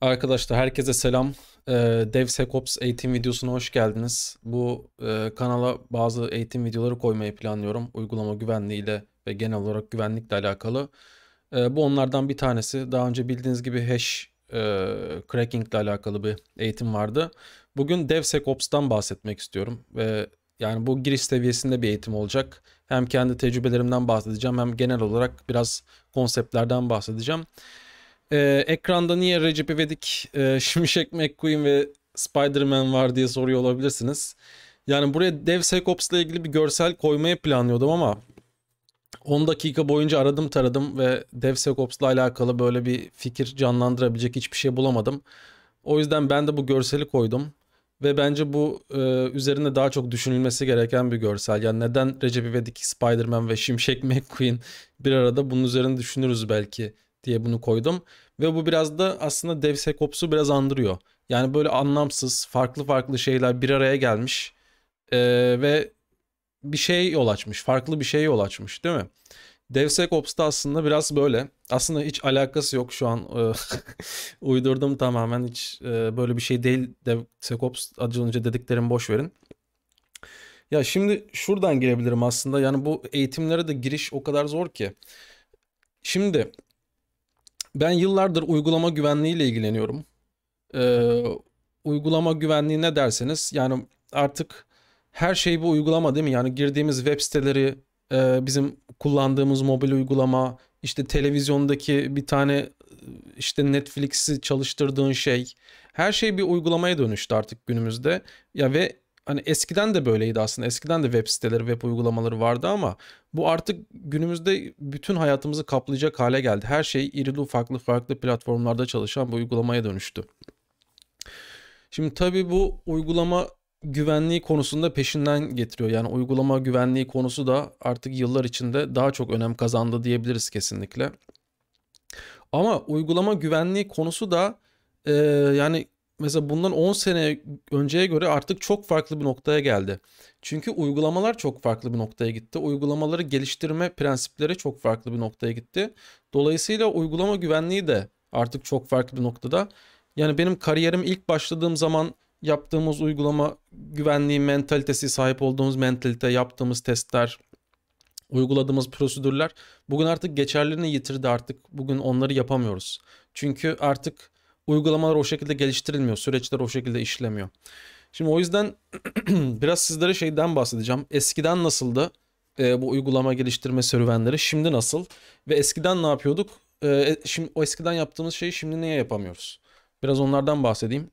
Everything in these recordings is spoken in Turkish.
Arkadaşlar herkese selam. Ee, DevSecOps eğitim videosuna hoş geldiniz. Bu e, kanala bazı eğitim videoları koymayı planlıyorum. Uygulama güvenliği ile ve genel olarak güvenlikle alakalı. E, bu onlardan bir tanesi. Daha önce bildiğiniz gibi hash e, cracking ile alakalı bir eğitim vardı. Bugün DevSecOps'tan bahsetmek istiyorum. Ve yani bu giriş seviyesinde bir eğitim olacak. Hem kendi tecrübelerimden bahsedeceğim hem genel olarak biraz konseptlerden bahsedeceğim. Ee, ekranda niye Recep İvedik, e, Şimşek McQueen ve Spider-Man var diye soruyor olabilirsiniz. Yani buraya Dev DevSecOps ile ilgili bir görsel koymayı planlıyordum ama 10 dakika boyunca aradım taradım ve Dev DevSecOps ile alakalı böyle bir fikir canlandırabilecek hiçbir şey bulamadım. O yüzden ben de bu görseli koydum. Ve bence bu e, üzerine daha çok düşünülmesi gereken bir görsel. Yani neden Recep İvedik, Spider-Man ve Şimşek McQueen bir arada bunun üzerine düşünürüz belki diye bunu koydum. Ve bu biraz da aslında DevSecOps'u biraz andırıyor. Yani böyle anlamsız, farklı farklı şeyler bir araya gelmiş ee, ve bir şey yol açmış, farklı bir şey yol açmış değil mi? DevSecOps'ta aslında biraz böyle. Aslında hiç alakası yok şu an. E, uydurdum tamamen. Hiç e, böyle bir şey değil. DevSecOps acı önce dediklerim boş verin. Ya şimdi şuradan girebilirim aslında. Yani bu eğitimlere de giriş o kadar zor ki. Şimdi ben yıllardır uygulama güvenliğiyle ilgileniyorum. Ee, uygulama güvenliği ne derseniz yani artık her şey bu uygulama değil mi? Yani girdiğimiz web siteleri, e, bizim kullandığımız mobil uygulama, işte televizyondaki bir tane e, işte Netflix'i çalıştırdığın şey. Her şey bir uygulamaya dönüştü artık günümüzde. Ya ve hani eskiden de böyleydi aslında. Eskiden de web siteleri, web uygulamaları vardı ama bu artık günümüzde bütün hayatımızı kaplayacak hale geldi. Her şey irili ufaklı farklı platformlarda çalışan bu uygulamaya dönüştü. Şimdi tabii bu uygulama güvenliği konusunda peşinden getiriyor. Yani uygulama güvenliği konusu da artık yıllar içinde daha çok önem kazandı diyebiliriz kesinlikle. Ama uygulama güvenliği konusu da e, yani mesela bundan 10 sene önceye göre artık çok farklı bir noktaya geldi. Çünkü uygulamalar çok farklı bir noktaya gitti. Uygulamaları geliştirme prensipleri çok farklı bir noktaya gitti. Dolayısıyla uygulama güvenliği de artık çok farklı bir noktada. Yani benim kariyerim ilk başladığım zaman yaptığımız uygulama güvenliği mentalitesi, sahip olduğumuz mentalite, yaptığımız testler, uyguladığımız prosedürler bugün artık geçerliliğini yitirdi artık. Bugün onları yapamıyoruz. Çünkü artık uygulamalar o şekilde geliştirilmiyor. Süreçler o şekilde işlemiyor. Şimdi o yüzden biraz sizlere şeyden bahsedeceğim. Eskiden nasıldı e, bu uygulama geliştirme serüvenleri? Şimdi nasıl? Ve eskiden ne yapıyorduk? E, e, şimdi o eskiden yaptığımız şeyi şimdi niye yapamıyoruz? Biraz onlardan bahsedeyim.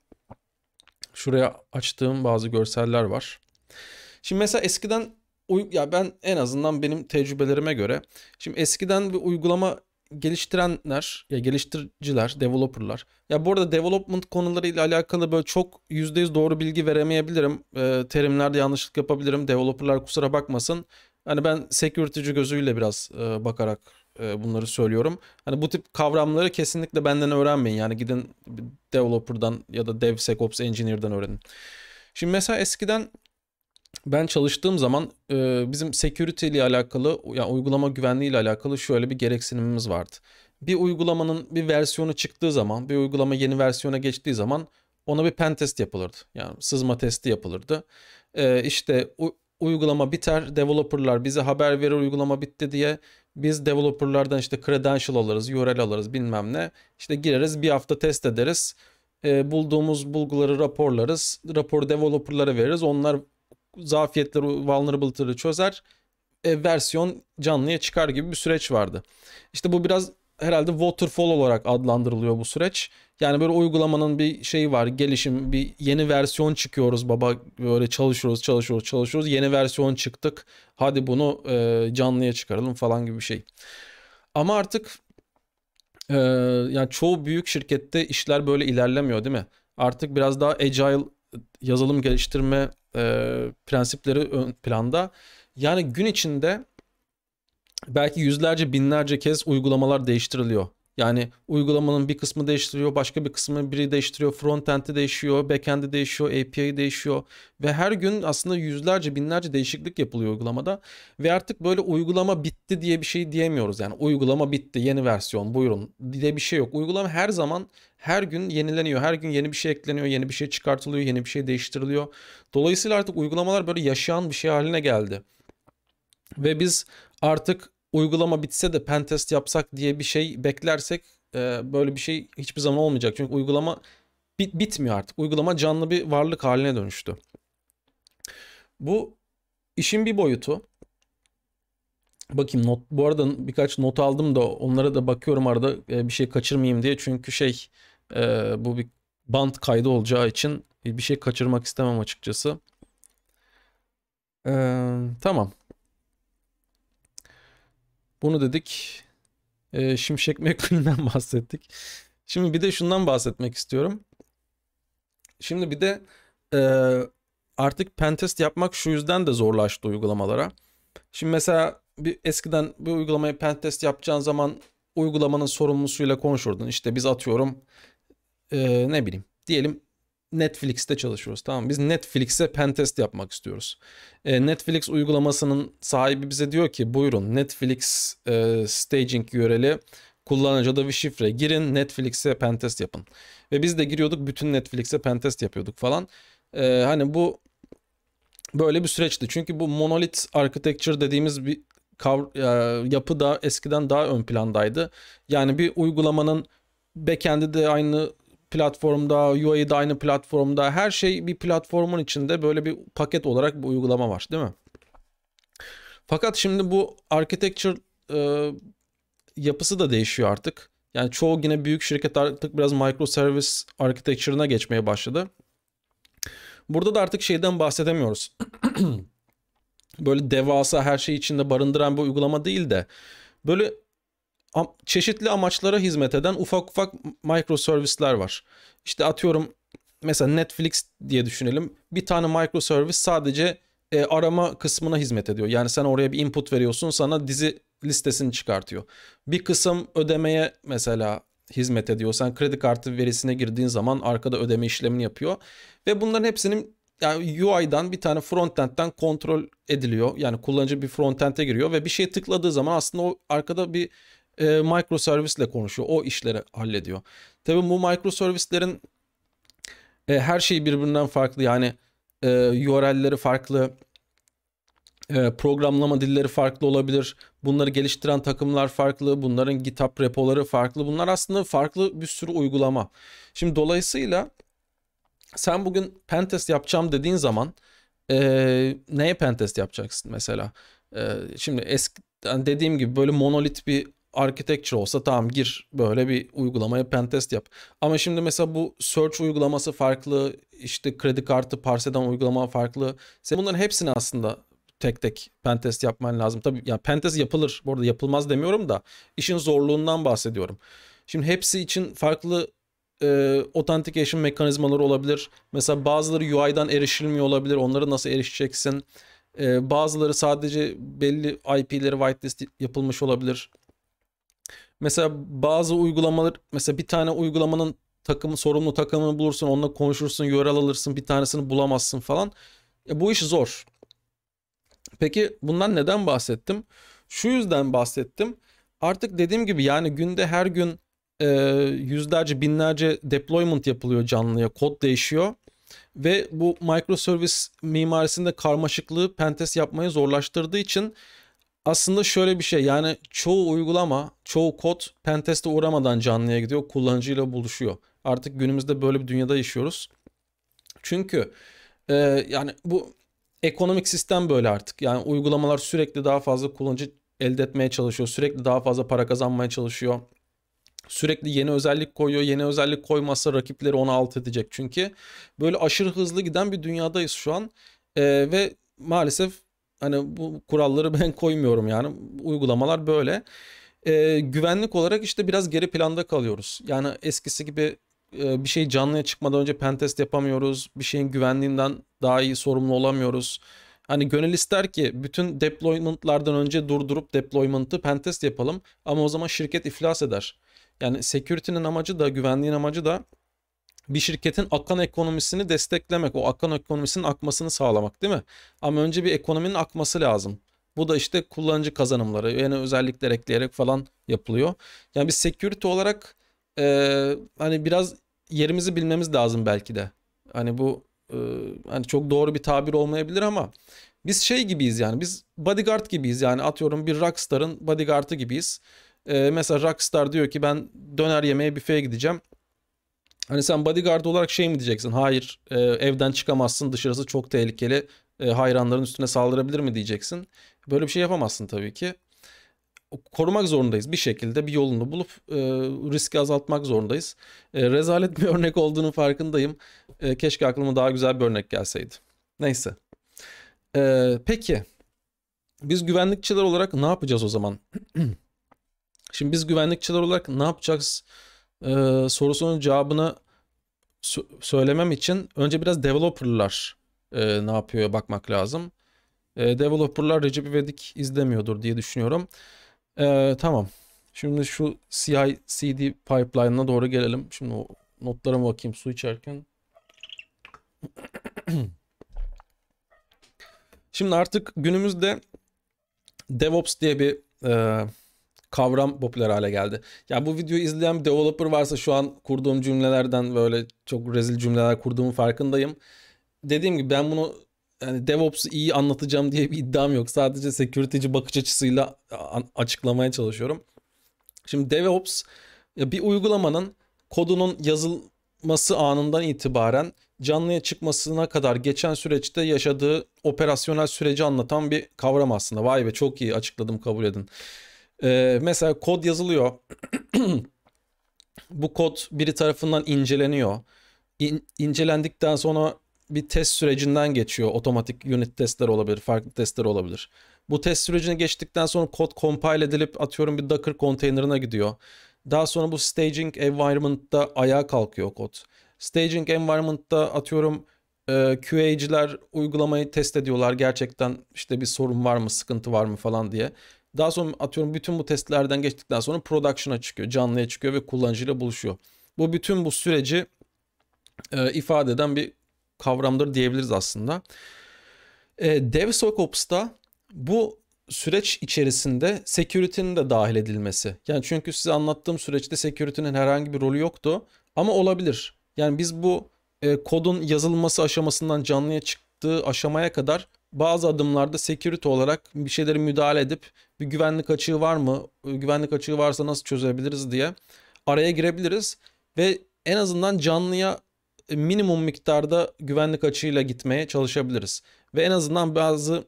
Şuraya açtığım bazı görseller var. Şimdi mesela eskiden ya ben en azından benim tecrübelerime göre şimdi eskiden bir uygulama geliştirenler, ya geliştiriciler, developerlar. Ya bu arada development konularıyla alakalı böyle çok %100 doğru bilgi veremeyebilirim. E, terimlerde yanlışlık yapabilirim. Developerlar kusura bakmasın. Hani ben security'ci gözüyle biraz e, bakarak e, bunları söylüyorum. Hani bu tip kavramları kesinlikle benden öğrenmeyin. Yani gidin developer'dan ya da DevSecOps engineer'dan öğrenin. Şimdi mesela eskiden ben çalıştığım zaman e, bizim security ile alakalı yani uygulama güvenliği ile alakalı şöyle bir gereksinimimiz vardı. Bir uygulamanın bir versiyonu çıktığı zaman, bir uygulama yeni versiyona geçtiği zaman ona bir pen test yapılırdı. Yani sızma testi yapılırdı. E, işte uygulama biter, developerlar bize haber verir uygulama bitti diye biz developerlardan işte credential alırız, URL alırız bilmem ne. İşte gireriz bir hafta test ederiz. E, bulduğumuz bulguları raporlarız. Raporu developerlara veririz. Onlar zafiyetleri, vulnerability'ları çözer. E, versiyon canlıya çıkar gibi bir süreç vardı. İşte bu biraz herhalde waterfall olarak adlandırılıyor bu süreç. Yani böyle uygulamanın bir şeyi var. Gelişim bir yeni versiyon çıkıyoruz baba. Böyle çalışıyoruz çalışıyoruz çalışıyoruz. Yeni versiyon çıktık. Hadi bunu e, canlıya çıkaralım falan gibi bir şey. Ama artık e, yani çoğu büyük şirkette işler böyle ilerlemiyor değil mi? Artık biraz daha agile yazılım geliştirme e, prensipleri ön planda. Yani gün içinde belki yüzlerce binlerce kez uygulamalar değiştiriliyor. Yani uygulamanın bir kısmı değiştiriyor, başka bir kısmı biri değiştiriyor, frontend'i değişiyor, backend'i değişiyor, API'yi değişiyor ve her gün aslında yüzlerce, binlerce değişiklik yapılıyor uygulamada ve artık böyle uygulama bitti diye bir şey diyemiyoruz. Yani uygulama bitti, yeni versiyon buyurun diye bir şey yok. Uygulama her zaman her gün yenileniyor. Her gün yeni bir şey ekleniyor, yeni bir şey çıkartılıyor, yeni bir şey değiştiriliyor. Dolayısıyla artık uygulamalar böyle yaşayan bir şey haline geldi. Ve biz artık uygulama bitse de pentest yapsak diye bir şey beklersek e, böyle bir şey hiçbir zaman olmayacak. Çünkü uygulama bit bitmiyor artık. Uygulama canlı bir varlık haline dönüştü. Bu işin bir boyutu. Bakayım not, bu arada birkaç not aldım da onlara da bakıyorum arada e, bir şey kaçırmayayım diye. Çünkü şey e, bu bir band kaydı olacağı için bir şey kaçırmak istemem açıkçası. Ee, tamam. Bunu dedik. E, Şimşek McQueen'den bahsettik. Şimdi bir de şundan bahsetmek istiyorum. Şimdi bir de e, artık pentest yapmak şu yüzden de zorlaştı uygulamalara. Şimdi mesela bir eskiden bu uygulamayı pentest yapacağın zaman uygulamanın sorumlusuyla konuşurdun. İşte biz atıyorum e, ne bileyim diyelim Netflix'te çalışıyoruz tamam mı? Biz Netflix'e pentest yapmak istiyoruz. E, Netflix uygulamasının sahibi bize diyor ki buyurun Netflix e, staging URL'i kullanıcı adı ve şifre girin Netflix'e pentest yapın. Ve biz de giriyorduk bütün Netflix'e pentest yapıyorduk falan. E, hani bu böyle bir süreçti. Çünkü bu monolit architecture dediğimiz bir kavr- e, yapı da eskiden daha ön plandaydı. Yani bir uygulamanın backend'i de aynı platformda, UI'da e aynı platformda. Her şey bir platformun içinde böyle bir paket olarak bir uygulama var değil mi? Fakat şimdi bu architecture e, yapısı da değişiyor artık. Yani çoğu yine büyük şirket artık biraz microservice architecture'ına geçmeye başladı. Burada da artık şeyden bahsedemiyoruz. böyle devasa her şey içinde barındıran bir uygulama değil de böyle çeşitli amaçlara hizmet eden ufak ufak micro servisler var. İşte atıyorum mesela Netflix diye düşünelim. Bir tane micro servis sadece e, arama kısmına hizmet ediyor. Yani sen oraya bir input veriyorsun sana dizi listesini çıkartıyor. Bir kısım ödemeye mesela hizmet ediyor. Sen kredi kartı verisine girdiğin zaman arkada ödeme işlemini yapıyor. Ve bunların hepsinin yani UI'dan bir tane frontend'den kontrol ediliyor. Yani kullanıcı bir frontend'e giriyor ve bir şey tıkladığı zaman aslında o arkada bir e, microservisle konuşuyor. O işleri hallediyor. Tabii bu microservislerin e, her şeyi birbirinden farklı. Yani e, URL'leri farklı, e, programlama dilleri farklı olabilir. Bunları geliştiren takımlar farklı, bunların GitHub repoları farklı. Bunlar aslında farklı bir sürü uygulama. Şimdi dolayısıyla sen bugün pentest yapacağım dediğin zaman e, neye pentest yapacaksın mesela? E, şimdi eski yani dediğim gibi böyle monolit bir architecture olsa tamam gir böyle bir uygulamaya pentest yap. Ama şimdi mesela bu search uygulaması farklı, işte kredi kartı parseden uygulama farklı. Sen bunların hepsini aslında tek tek pentest yapman lazım. Tabii yani pentest yapılır. Bu arada yapılmaz demiyorum da işin zorluğundan bahsediyorum. Şimdi hepsi için farklı e, authentication mekanizmaları olabilir. Mesela bazıları UI'dan erişilmiyor olabilir. Onları nasıl erişeceksin? E, bazıları sadece belli IP'leri whitelist yapılmış olabilir. Mesela bazı uygulamalar mesela bir tane uygulamanın takım sorumlu takımını bulursun onunla konuşursun yörel alırsın bir tanesini bulamazsın falan. E, bu iş zor. Peki bundan neden bahsettim? Şu yüzden bahsettim. Artık dediğim gibi yani günde her gün e, yüzlerce binlerce deployment yapılıyor canlıya kod değişiyor. Ve bu microservice mimarisinde karmaşıklığı pentest yapmayı zorlaştırdığı için aslında şöyle bir şey yani çoğu uygulama, çoğu kod penteste uğramadan canlıya gidiyor, kullanıcıyla buluşuyor. Artık günümüzde böyle bir dünyada yaşıyoruz. Çünkü e, yani bu ekonomik sistem böyle artık. Yani uygulamalar sürekli daha fazla kullanıcı elde etmeye çalışıyor. Sürekli daha fazla para kazanmaya çalışıyor. Sürekli yeni özellik koyuyor. Yeni özellik koymazsa rakipleri onu alt edecek. Çünkü böyle aşırı hızlı giden bir dünyadayız şu an. E, ve maalesef Hani bu kuralları ben koymuyorum yani. Uygulamalar böyle. Ee, güvenlik olarak işte biraz geri planda kalıyoruz. Yani eskisi gibi e, bir şey canlıya çıkmadan önce pentest yapamıyoruz. Bir şeyin güvenliğinden daha iyi sorumlu olamıyoruz. Hani gönül ister ki bütün deployment'lardan önce durdurup deployment'ı pentest yapalım. Ama o zaman şirket iflas eder. Yani security'nin amacı da güvenliğin amacı da bir şirketin akan ekonomisini desteklemek, o akan ekonomisinin akmasını sağlamak değil mi? Ama önce bir ekonominin akması lazım. Bu da işte kullanıcı kazanımları, yani özellikler ekleyerek falan yapılıyor. Yani biz security olarak e, hani biraz yerimizi bilmemiz lazım belki de. Hani bu e, hani çok doğru bir tabir olmayabilir ama biz şey gibiyiz yani biz bodyguard gibiyiz yani atıyorum bir rockstar'ın bodyguard'ı gibiyiz. E, mesela rockstar diyor ki ben döner yemeğe büfeye gideceğim. Hani sen bodyguard olarak şey mi diyeceksin? Hayır e, evden çıkamazsın dışarısı çok tehlikeli e, hayranların üstüne saldırabilir mi diyeceksin. Böyle bir şey yapamazsın tabii ki. Korumak zorundayız bir şekilde bir yolunu bulup e, riski azaltmak zorundayız. E, rezalet bir örnek olduğunun farkındayım. E, keşke aklıma daha güzel bir örnek gelseydi. Neyse. E, peki biz güvenlikçiler olarak ne yapacağız o zaman? Şimdi biz güvenlikçiler olarak ne yapacağız? e, sorusunun cevabını söylemem için önce biraz developerlar e, ne yapıyor bakmak lazım. E, developerlar Recep İvedik izlemiyordur diye düşünüyorum. E, tamam. Şimdi şu CI/CD pipeline'ına doğru gelelim. Şimdi o notlarıma bakayım su içerken. Şimdi artık günümüzde DevOps diye bir e, kavram popüler hale geldi. Ya bu videoyu izleyen bir developer varsa şu an kurduğum cümlelerden böyle çok rezil cümleler kurduğumun farkındayım. Dediğim gibi ben bunu yani DevOps'u iyi anlatacağım diye bir iddiam yok. Sadece security'ci bakış açısıyla açıklamaya çalışıyorum. Şimdi DevOps bir uygulamanın kodunun yazılması anından itibaren canlıya çıkmasına kadar geçen süreçte yaşadığı operasyonel süreci anlatan bir kavram aslında. Vay be çok iyi açıkladım kabul edin. Ee, mesela kod yazılıyor. Bu kod biri tarafından inceleniyor. İn, incelendikten sonra bir test sürecinden geçiyor. Otomatik unit testler olabilir, farklı testler olabilir. Bu test sürecini geçtikten sonra kod compile edilip atıyorum bir Docker konteynerına gidiyor. Daha sonra bu staging environment'ta ayağa kalkıyor kod. Staging environment'ta atıyorum e, QA'ciler uygulamayı test ediyorlar. Gerçekten işte bir sorun var mı, sıkıntı var mı falan diye. Daha sonra atıyorum bütün bu testlerden geçtikten sonra production'a çıkıyor, canlıya çıkıyor ve kullanıcıyla buluşuyor. Bu bütün bu süreci e, ifade eden bir kavramdır diyebiliriz aslında. E, DevSecOps'ta bu süreç içerisinde security'nin de dahil edilmesi. Yani çünkü size anlattığım süreçte security'nin herhangi bir rolü yoktu ama olabilir. Yani biz bu e, kodun yazılması aşamasından canlıya çıktığı aşamaya kadar bazı adımlarda security olarak bir şeyleri müdahale edip bir güvenlik açığı var mı? Ee, güvenlik açığı varsa nasıl çözebiliriz diye araya girebiliriz ve en azından canlıya e, minimum miktarda güvenlik açığıyla gitmeye çalışabiliriz. Ve en azından bazı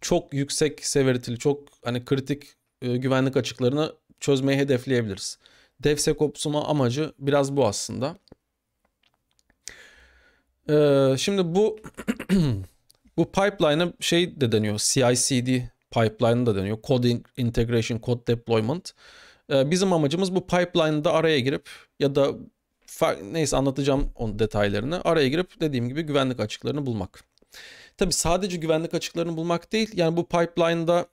çok yüksek severiteli, çok hani kritik e, güvenlik açıklarını çözmeyi hedefleyebiliriz. DevSecOps'un amacı biraz bu aslında. Ee, şimdi bu bu pipeline'a şey de deniyor. CI/CD pipeline da deniyor. Coding Integration Code Deployment. Ee, bizim amacımız bu pipeline'da araya girip ya da neyse anlatacağım onun detaylarını. Araya girip dediğim gibi güvenlik açıklarını bulmak. Tabi sadece güvenlik açıklarını bulmak değil. Yani bu pipeline'da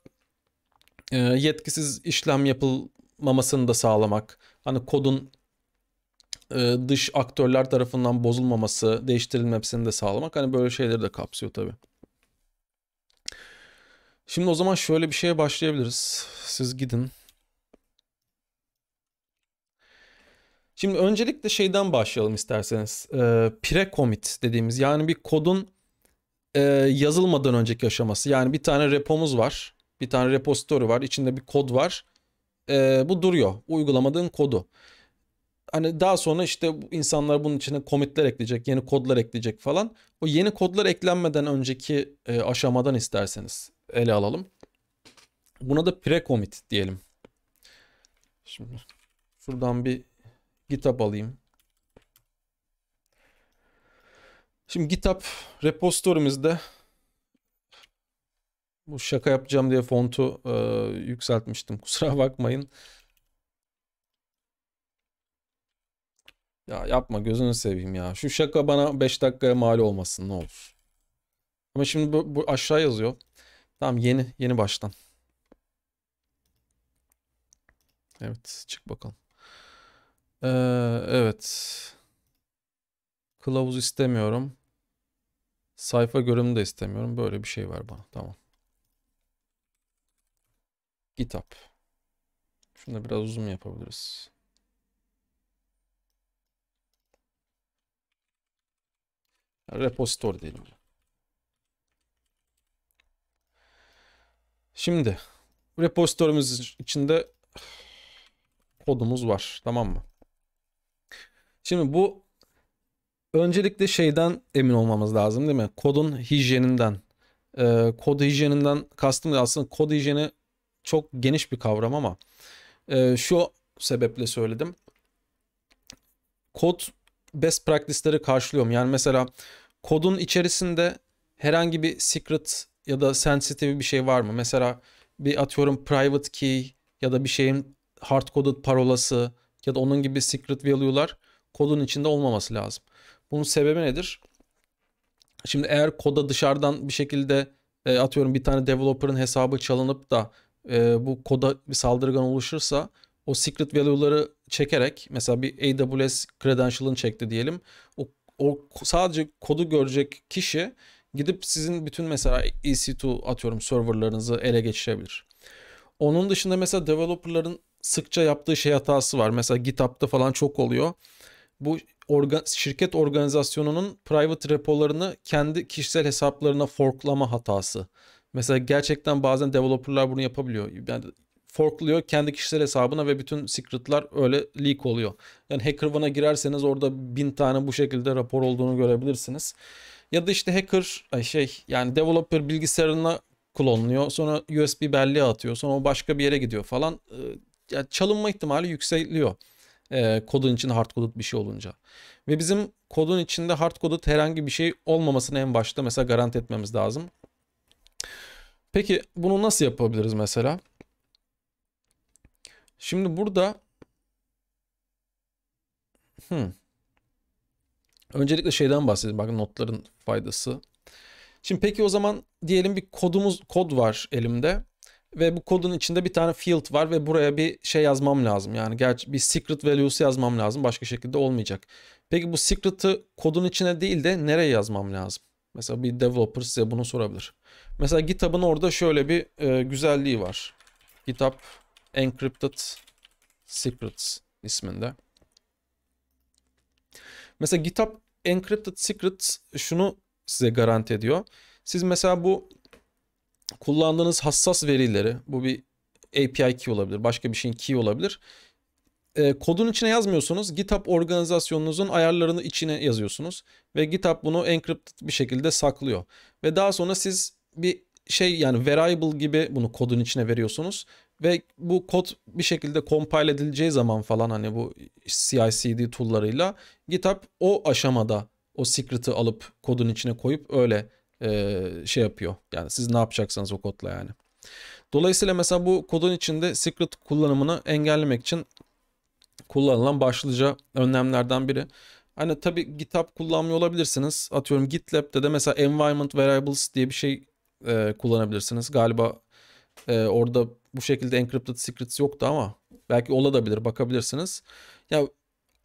e, yetkisiz işlem yapılmamasını da sağlamak. Hani kodun e, dış aktörler tarafından bozulmaması, değiştirilmemesini de sağlamak. Hani böyle şeyleri de kapsıyor tabii. Şimdi o zaman şöyle bir şeye başlayabiliriz. Siz gidin. Şimdi öncelikle şeyden başlayalım isterseniz. E, Pre-commit dediğimiz yani bir kodun e, yazılmadan önceki aşaması. Yani bir tane repomuz var. Bir tane repository var. İçinde bir kod var. E, bu duruyor. Uygulamadığın kodu. Hani daha sonra işte insanlar bunun içine commitler ekleyecek, yeni kodlar ekleyecek falan. O yeni kodlar eklenmeden önceki e, aşamadan isterseniz ele alalım. Buna da pre-commit diyelim. Şimdi şuradan bir GitHub alayım. Şimdi GitHub repositorimizde bu şaka yapacağım diye fontu e, yükseltmiştim. Kusura bakmayın. Ya yapma gözünü seveyim ya. Şu şaka bana 5 dakikaya mal olmasın ne olur. Ama şimdi bu, bu aşağı yazıyor. Tamam yeni yeni baştan. Evet çık bakalım. Ee, evet. Kılavuz istemiyorum. Sayfa görünümü de istemiyorum. Böyle bir şey var bana. Tamam. Kitap. Şunu da biraz uzun yapabiliriz. Repository diyelim. Şimdi repositoryumuz içinde kodumuz var. Tamam mı? Şimdi bu öncelikle şeyden emin olmamız lazım değil mi? Kodun hijyeninden. Ee, kod hijyeninden kastım aslında kod hijyeni çok geniş bir kavram ama e, şu sebeple söyledim. Kod best practice'leri karşılıyorum. Yani mesela kodun içerisinde herhangi bir secret ya da sensitive bir şey var mı? Mesela bir atıyorum private key ya da bir şeyin hard coded parolası ya da onun gibi secret value'lar kodun içinde olmaması lazım. Bunun sebebi nedir? Şimdi eğer koda dışarıdan bir şekilde e, atıyorum bir tane developer'ın hesabı çalınıp da e, bu koda bir saldırgan oluşursa o secret value'ları çekerek mesela bir AWS credential'ın çekti diyelim. O, o sadece kodu görecek kişi Gidip sizin bütün mesela EC2 atıyorum serverlarınızı ele geçirebilir. Onun dışında mesela developerların sıkça yaptığı şey hatası var. Mesela GitHub'da falan çok oluyor. Bu organ şirket organizasyonunun private repolarını kendi kişisel hesaplarına forklama hatası. Mesela gerçekten bazen developerlar bunu yapabiliyor. Yani forkluyor kendi kişisel hesabına ve bütün secretlar öyle leak oluyor. Yani HackerOne'a girerseniz orada bin tane bu şekilde rapor olduğunu görebilirsiniz. Ya da işte hacker şey yani developer bilgisayarına klonluyor. Sonra USB belleğe atıyor. Sonra o başka bir yere gidiyor falan. Ee, yani çalınma ihtimali yükseliyor. E, kodun içinde hard hardcoded bir şey olunca. Ve bizim kodun içinde hard hardcoded herhangi bir şey olmamasını en başta mesela garanti etmemiz lazım. Peki bunu nasıl yapabiliriz mesela? Şimdi burada hmm. Öncelikle şeyden bahsedeyim. Bakın notların faydası. Şimdi peki o zaman diyelim bir kodumuz kod var elimde ve bu kodun içinde bir tane field var ve buraya bir şey yazmam lazım. Yani gerçi bir secret value'su yazmam lazım. Başka şekilde olmayacak. Peki bu secret'ı kodun içine değil de nereye yazmam lazım? Mesela bir developer size bunu sorabilir. Mesela GitHub'ın orada şöyle bir e, güzelliği var. GitHub Encrypted Secrets isminde. Mesela GitHub Encrypted Secret şunu size garanti ediyor. Siz mesela bu kullandığınız hassas verileri, bu bir API key olabilir, başka bir şeyin key olabilir. E, kodun içine yazmıyorsunuz. GitHub organizasyonunuzun ayarlarını içine yazıyorsunuz. Ve GitHub bunu encrypted bir şekilde saklıyor. Ve daha sonra siz bir şey yani variable gibi bunu kodun içine veriyorsunuz. Ve bu kod bir şekilde compile edileceği zaman falan hani bu CI/CD tool'larıyla GitHub o aşamada o secret'ı alıp kodun içine koyup öyle e, şey yapıyor. Yani siz ne yapacaksanız o kodla yani. Dolayısıyla mesela bu kodun içinde secret kullanımını engellemek için kullanılan başlıca önlemlerden biri. Hani tabi GitHub kullanmıyor olabilirsiniz. Atıyorum GitLab'de de mesela environment variables diye bir şey e, kullanabilirsiniz. Galiba e, orada bu şekilde encrypted secrets yoktu ama belki olabilir bakabilirsiniz. Ya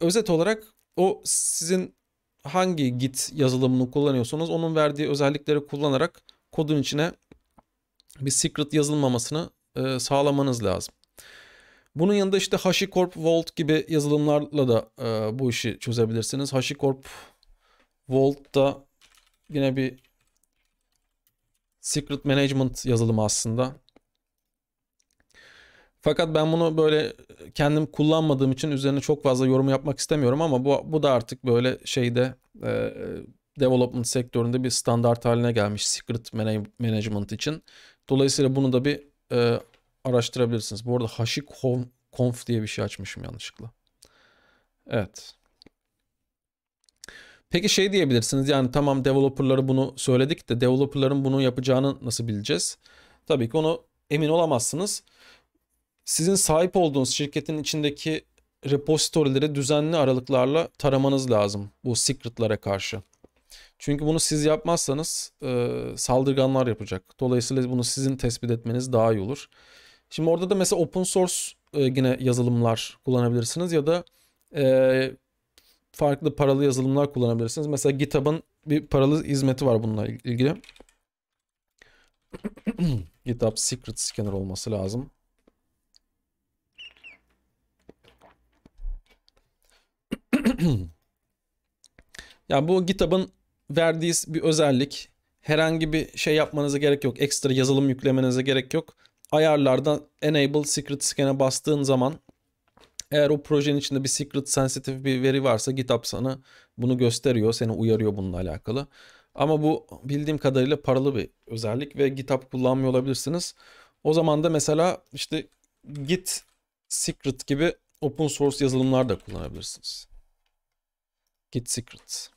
özet olarak o sizin hangi git yazılımını kullanıyorsanız onun verdiği özellikleri kullanarak kodun içine bir secret yazılmamasını e, sağlamanız lazım. Bunun yanında işte HashiCorp Vault gibi yazılımlarla da e, bu işi çözebilirsiniz. HashiCorp Vault da yine bir secret management yazılımı aslında. Fakat ben bunu böyle kendim kullanmadığım için üzerine çok fazla yorum yapmak istemiyorum ama bu, bu da artık böyle şeyde e, development sektöründe bir standart haline gelmiş secret management için. Dolayısıyla bunu da bir e, araştırabilirsiniz. Bu arada HashiConf diye bir şey açmışım yanlışlıkla. Evet. Peki şey diyebilirsiniz yani tamam developerlara bunu söyledik de developerların bunu yapacağını nasıl bileceğiz? Tabii ki onu emin olamazsınız sizin sahip olduğunuz şirketin içindeki repositoryleri düzenli aralıklarla taramanız lazım bu secretlara karşı. Çünkü bunu siz yapmazsanız e, saldırganlar yapacak. Dolayısıyla bunu sizin tespit etmeniz daha iyi olur. Şimdi orada da mesela open source e, yine yazılımlar kullanabilirsiniz ya da e, farklı paralı yazılımlar kullanabilirsiniz. Mesela GitHub'ın bir paralı hizmeti var bununla ilgili. GitHub Secret Scanner olması lazım. Ya bu kitabın verdiği bir özellik. Herhangi bir şey yapmanıza gerek yok. Ekstra yazılım yüklemenize gerek yok. Ayarlardan Enable Secret Scan'e bastığın zaman eğer o projenin içinde bir secret sensitive bir veri varsa GitHub sana bunu gösteriyor. Seni uyarıyor bununla alakalı. Ama bu bildiğim kadarıyla paralı bir özellik ve GitHub kullanmıyor olabilirsiniz. O zaman da mesela işte Git Secret gibi open source yazılımlar da kullanabilirsiniz git secret.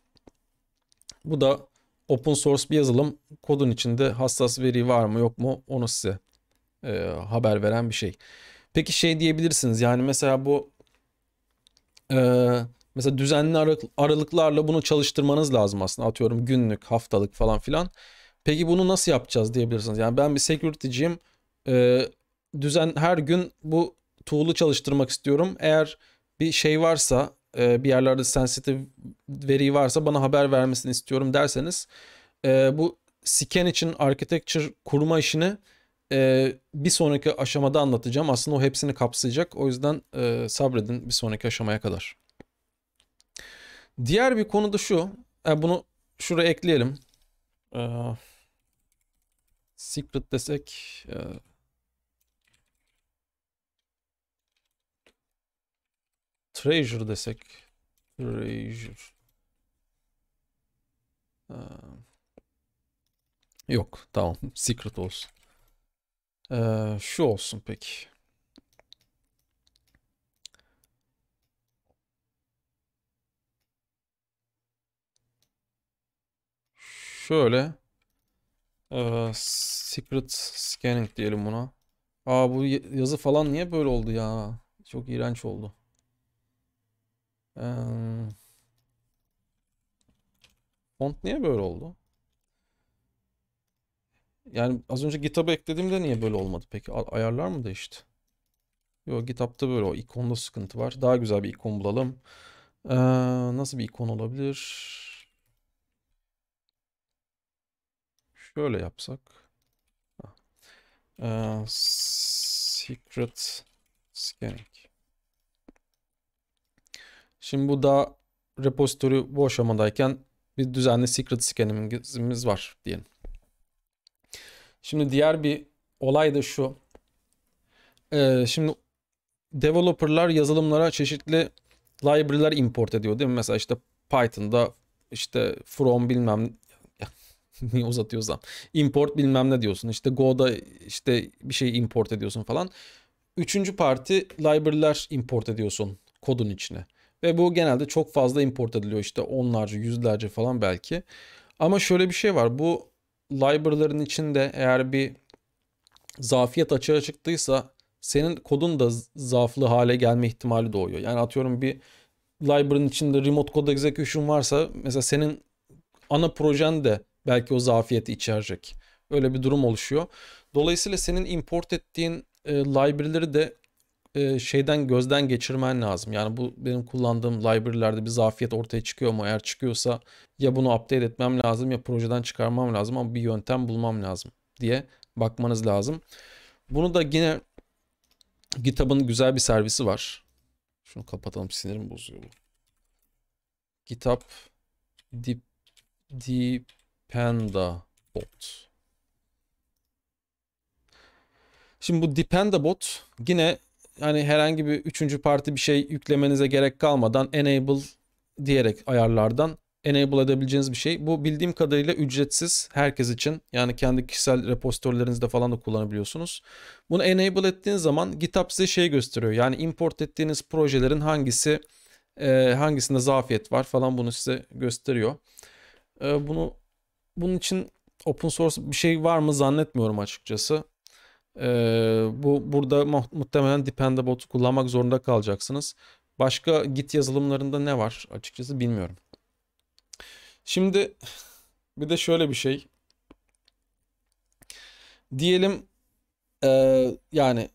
Bu da open source bir yazılım. Kodun içinde hassas veri var mı yok mu onu size e, haber veren bir şey. Peki şey diyebilirsiniz yani mesela bu e, mesela düzenli aralıklarla bunu çalıştırmanız lazım aslında. Atıyorum günlük, haftalık falan filan. Peki bunu nasıl yapacağız diyebilirsiniz. Yani ben bir security'ciyim. E, düzen her gün bu tool'u çalıştırmak istiyorum. Eğer bir şey varsa e, bir yerlerde sensitif veri varsa bana haber vermesini istiyorum derseniz e, bu scan için architecture kurma işini e, bir sonraki aşamada anlatacağım. Aslında o hepsini kapsayacak. O yüzden e, sabredin bir sonraki aşamaya kadar. Diğer bir konu da şu. E, bunu şuraya ekleyelim. E, secret desek... E, Treasure desek. Treasure. Ha. Ee, yok tamam. Secret olsun. Ee, şu olsun peki. Şöyle ee, Secret Scanning diyelim buna. Aa bu yazı falan niye böyle oldu ya? Çok iğrenç oldu. Ee, font niye böyle oldu? Yani az önce GitHub'a eklediğimde niye böyle olmadı peki? Ayarlar mı değişti? Yok GitHub'da böyle o ikonda sıkıntı var. Daha güzel bir ikon bulalım. Ee, nasıl bir ikon olabilir? Şöyle yapsak. Ee, secret scanning. Şimdi bu da repository bu aşamadayken bir düzenli secret scan'imiz var diyelim. Şimdi diğer bir olay da şu. Ee, şimdi developerlar yazılımlara çeşitli library'ler import ediyor değil mi? Mesela işte Python'da işte from bilmem niye uzatıyorsam import bilmem ne diyorsun. İşte Go'da işte bir şey import ediyorsun falan. Üçüncü parti library'ler import ediyorsun kodun içine. Ve bu genelde çok fazla import ediliyor işte onlarca yüzlerce falan belki. Ama şöyle bir şey var bu library'ların içinde eğer bir zafiyet açığa çıktıysa senin kodun da zaaflı hale gelme ihtimali doğuyor. Yani atıyorum bir library'ın içinde remote code execution varsa mesela senin ana projen de belki o zafiyeti içerecek. Öyle bir durum oluşuyor. Dolayısıyla senin import ettiğin e, library'leri de e, şeyden gözden geçirmen lazım. Yani bu benim kullandığım library'lerde bir zafiyet ortaya çıkıyor mu? Eğer çıkıyorsa ya bunu update etmem lazım ya projeden çıkarmam lazım ama bir yöntem bulmam lazım diye bakmanız lazım. Bunu da yine GitHub'ın güzel bir servisi var. Şunu kapatalım sinirim bozuyor bu. GitHub dependabot Şimdi bu dependabot yine hani herhangi bir üçüncü parti bir şey yüklemenize gerek kalmadan enable diyerek ayarlardan enable edebileceğiniz bir şey. Bu bildiğim kadarıyla ücretsiz herkes için. Yani kendi kişisel repositorilerinizde falan da kullanabiliyorsunuz. Bunu enable ettiğiniz zaman GitHub size şey gösteriyor. Yani import ettiğiniz projelerin hangisi e, hangisinde zafiyet var falan bunu size gösteriyor. E, bunu bunun için open source bir şey var mı zannetmiyorum açıkçası. Ee, bu burada muhtemelen Dependabot kullanmak zorunda kalacaksınız. Başka Git yazılımlarında ne var açıkçası bilmiyorum. Şimdi bir de şöyle bir şey. Diyelim e, yani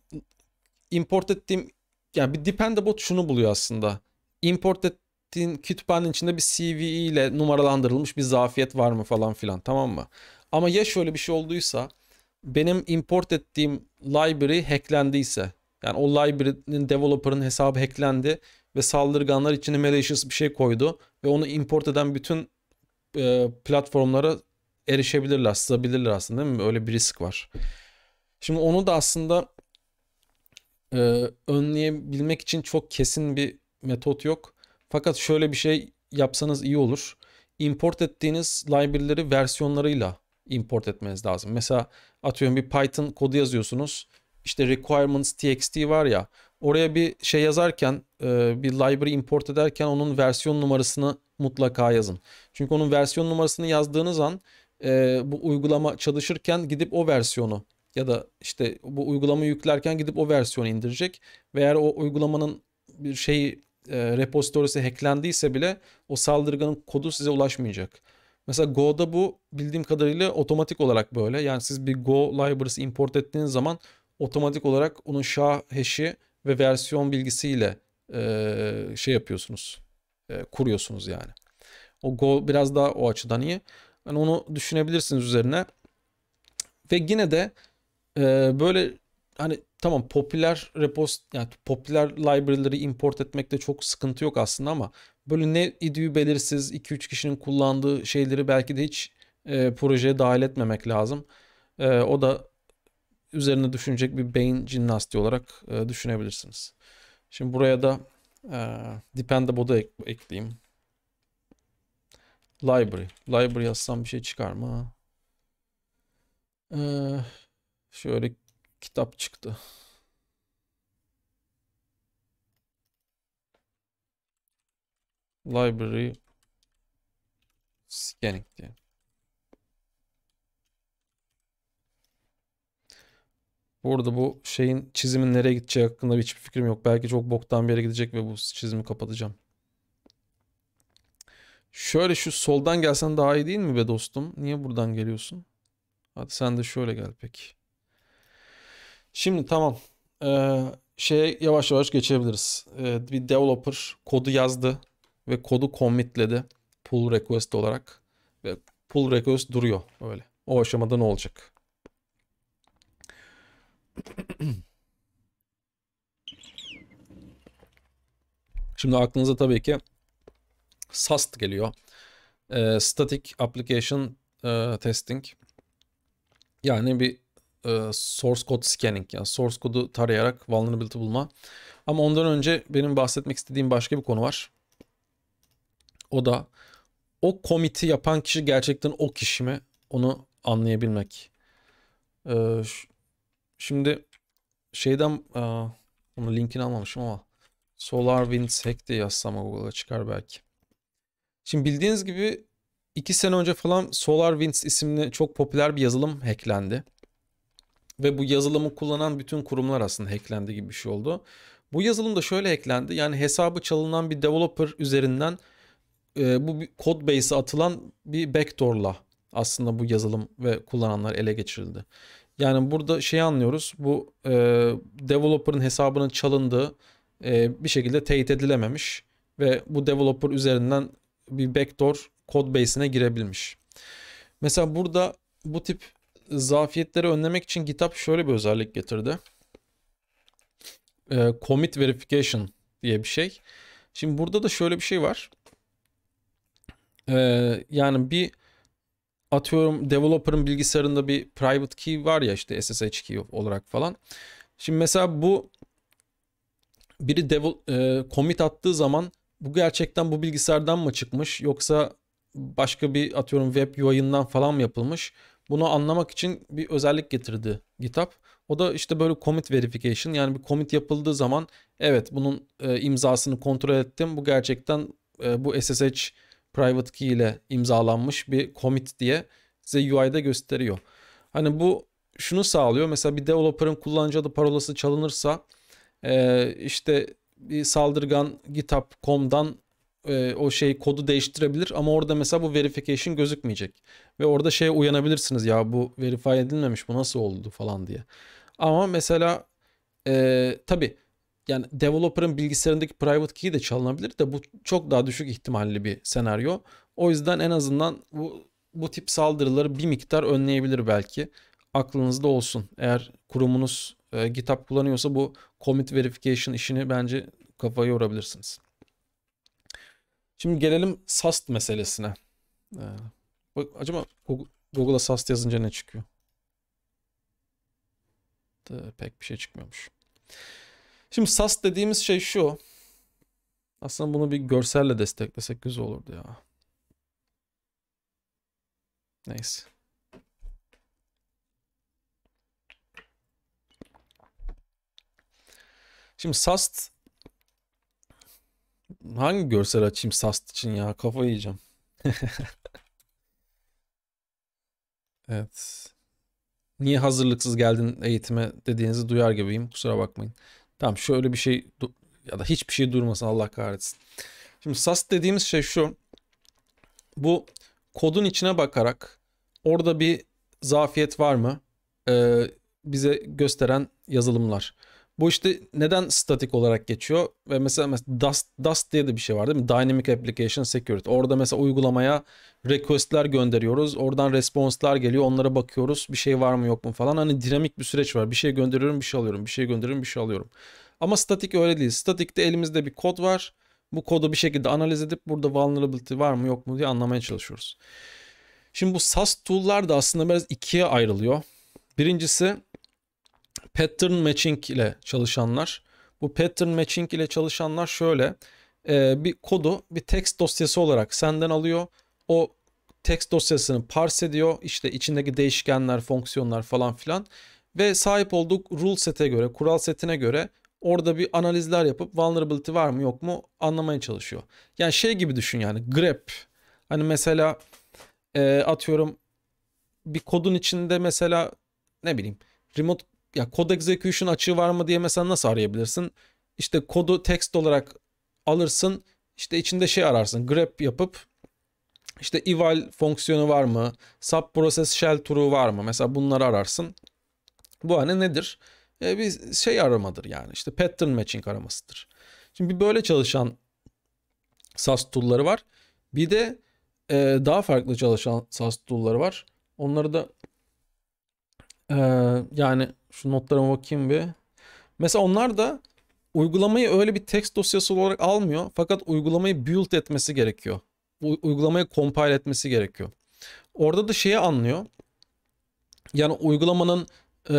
import ettiğim yani bir Dependabot şunu buluyor aslında. Import ettiğin kütüphanenin içinde bir CVE ile numaralandırılmış bir zafiyet var mı falan filan tamam mı? Ama ya şöyle bir şey olduysa benim import ettiğim library hacklendiyse yani o library'nin developer'ın hesabı hacklendi ve saldırganlar içine malicious bir şey koydu ve onu import eden bütün e, platformlara erişebilirler, sızabilirler aslında değil mi? Öyle bir risk var. Şimdi onu da aslında e, önleyebilmek için çok kesin bir metot yok. Fakat şöyle bir şey yapsanız iyi olur. Import ettiğiniz library'leri versiyonlarıyla import etmeniz lazım. Mesela atıyorum bir Python kodu yazıyorsunuz. İşte requirements txt var ya oraya bir şey yazarken e, bir library import ederken onun versiyon numarasını mutlaka yazın. Çünkü onun versiyon numarasını yazdığınız an e, bu uygulama çalışırken gidip o versiyonu ya da işte bu uygulamayı yüklerken gidip o versiyonu indirecek. Ve eğer o uygulamanın bir şey repositorisi hacklendiyse bile o saldırganın kodu size ulaşmayacak. Mesela Go'da bu bildiğim kadarıyla otomatik olarak böyle. Yani siz bir Go library'si import ettiğiniz zaman otomatik olarak onun SHA hash'i ve versiyon bilgisiyle e, şey yapıyorsunuz. E, kuruyorsunuz yani. O Go biraz daha o açıdan iyi. Yani onu düşünebilirsiniz üzerine. Ve yine de e, böyle hani tamam popüler repos, yani popüler library'leri import etmekte çok sıkıntı yok aslında ama böyle ne idüğü belirsiz 2-3 kişinin kullandığı şeyleri belki de hiç e, projeye dahil etmemek lazım. E, o da üzerine düşünecek bir beyin jimnastiği olarak e, düşünebilirsiniz. Şimdi buraya da e, Dependable'da ek, ekleyeyim. Library. Library yazsam bir şey çıkar mı? E, şöyle kitap çıktı. Library scanning diye. Burada bu şeyin çizimin nereye gideceği hakkında hiçbir fikrim yok. Belki çok boktan bir yere gidecek ve bu çizimi kapatacağım. Şöyle şu soldan gelsen daha iyi değil mi be dostum? Niye buradan geliyorsun? Hadi sen de şöyle gel peki. Şimdi tamam. Ee, şeye yavaş yavaş geçebiliriz. Ee, bir developer kodu yazdı ve kodu commitledi pull request olarak ve pull request duruyor öyle. O aşamada ne olacak? Şimdi aklınıza tabii ki SAST geliyor. E, Static Application e, Testing. Yani bir e, source code scanning yani source kodu tarayarak vulnerability bulma. Ama ondan önce benim bahsetmek istediğim başka bir konu var. O da o komiti yapan kişi gerçekten o kişi mi? Onu anlayabilmek. Ee, şimdi şeyden e, onu linkini almamışım ama Solar Winds hack diye yazsam Google'a çıkar belki. Şimdi bildiğiniz gibi 2 sene önce falan Solar Winds isimli çok popüler bir yazılım hacklendi. Ve bu yazılımı kullanan bütün kurumlar aslında hacklendi gibi bir şey oldu. Bu yazılım da şöyle hacklendi. Yani hesabı çalınan bir developer üzerinden e, bu kod base'e atılan bir backdoor'la aslında bu yazılım ve kullananlar ele geçirildi. Yani burada şey anlıyoruz. Bu e, developer'ın hesabının çalındığı e, bir şekilde teyit edilememiş ve bu developer üzerinden bir backdoor kod base'ine girebilmiş. Mesela burada bu tip zafiyetleri önlemek için GitHub şöyle bir özellik getirdi. E, commit verification diye bir şey. Şimdi burada da şöyle bir şey var. E, yani bir atıyorum developer'ın bilgisayarında bir private key var ya işte SSH key olarak falan. Şimdi mesela bu biri devil, e, commit attığı zaman bu gerçekten bu bilgisayardan mı çıkmış yoksa başka bir atıyorum web UI'ından falan mı yapılmış? Bunu anlamak için bir özellik getirdi GitHub. O da işte böyle commit verification yani bir commit yapıldığı zaman evet bunun e, imzasını kontrol ettim. Bu gerçekten e, bu SSH private key ile imzalanmış bir commit diye size UI'da gösteriyor. Hani bu şunu sağlıyor. Mesela bir developer'ın kullanıcı adı parolası çalınırsa e, işte bir saldırgan github.com'dan e, o şey kodu değiştirebilir ama orada mesela bu verification gözükmeyecek. Ve orada şeye uyanabilirsiniz ya bu verify edilmemiş bu nasıl oldu falan diye. Ama mesela e, tabii yani developer'ın bilgisayarındaki private key de çalınabilir de bu çok daha düşük ihtimalli bir senaryo. O yüzden en azından bu, bu tip saldırıları bir miktar önleyebilir belki. Aklınızda olsun. Eğer kurumunuz e, GitHub kullanıyorsa bu commit verification işini bence kafayı yorabilirsiniz. Şimdi gelelim SAST meselesine. Ee, bak acaba Google'a SAST yazınca ne çıkıyor? Da pek bir şey çıkmıyormuş. Şimdi SAST dediğimiz şey şu. Aslında bunu bir görselle desteklesek güzel olurdu ya. Neyse. Şimdi SAST hangi görsel açayım Sast için ya? Kafa yiyeceğim. evet. Niye hazırlıksız geldin eğitime dediğinizi duyar gibiyim. Kusura bakmayın. Tamam şöyle bir şey ya da hiçbir şey durmasın Allah kahretsin. Şimdi sast dediğimiz şey şu. Bu kodun içine bakarak orada bir zafiyet var mı? Ee, bize gösteren yazılımlar. Bu işte neden statik olarak geçiyor? Ve mesela, mesela Dust, Dust diye de bir şey var değil mi? Dynamic Application Security. Orada mesela uygulamaya request'ler gönderiyoruz. Oradan response'lar geliyor. Onlara bakıyoruz. Bir şey var mı yok mu falan. Hani dinamik bir süreç var. Bir şey gönderiyorum, bir şey alıyorum. Bir şey gönderiyorum, bir şey alıyorum. Ama statik öyle değil. Statikte elimizde bir kod var. Bu kodu bir şekilde analiz edip burada vulnerability var mı yok mu diye anlamaya çalışıyoruz. Şimdi bu SAS tool'lar da aslında biraz ikiye ayrılıyor. Birincisi pattern matching ile çalışanlar. Bu pattern matching ile çalışanlar şöyle e, bir kodu bir text dosyası olarak senden alıyor. O text dosyasını parse ediyor. İşte içindeki değişkenler, fonksiyonlar falan filan ve sahip olduk rule sete göre, kural setine göre orada bir analizler yapıp vulnerability var mı yok mu anlamaya çalışıyor. Yani şey gibi düşün yani grep. Hani mesela e, atıyorum bir kodun içinde mesela ne bileyim remote ya code execution açığı var mı diye mesela nasıl arayabilirsin? İşte kodu text olarak alırsın. İşte içinde şey ararsın. Grep yapıp işte eval fonksiyonu var mı? Sub process shell true var mı? Mesela bunları ararsın. Bu hani nedir? E, bir şey aramadır yani. İşte pattern matching aramasıdır. Şimdi bir böyle çalışan SAS tool'ları var. Bir de e, daha farklı çalışan SAS tool'ları var. Onları da ee, yani şu notlarıma bakayım bir. Mesela onlar da uygulamayı öyle bir text dosyası olarak almıyor. Fakat uygulamayı build etmesi gerekiyor. U uygulamayı compile etmesi gerekiyor. Orada da şeyi anlıyor. Yani uygulamanın e,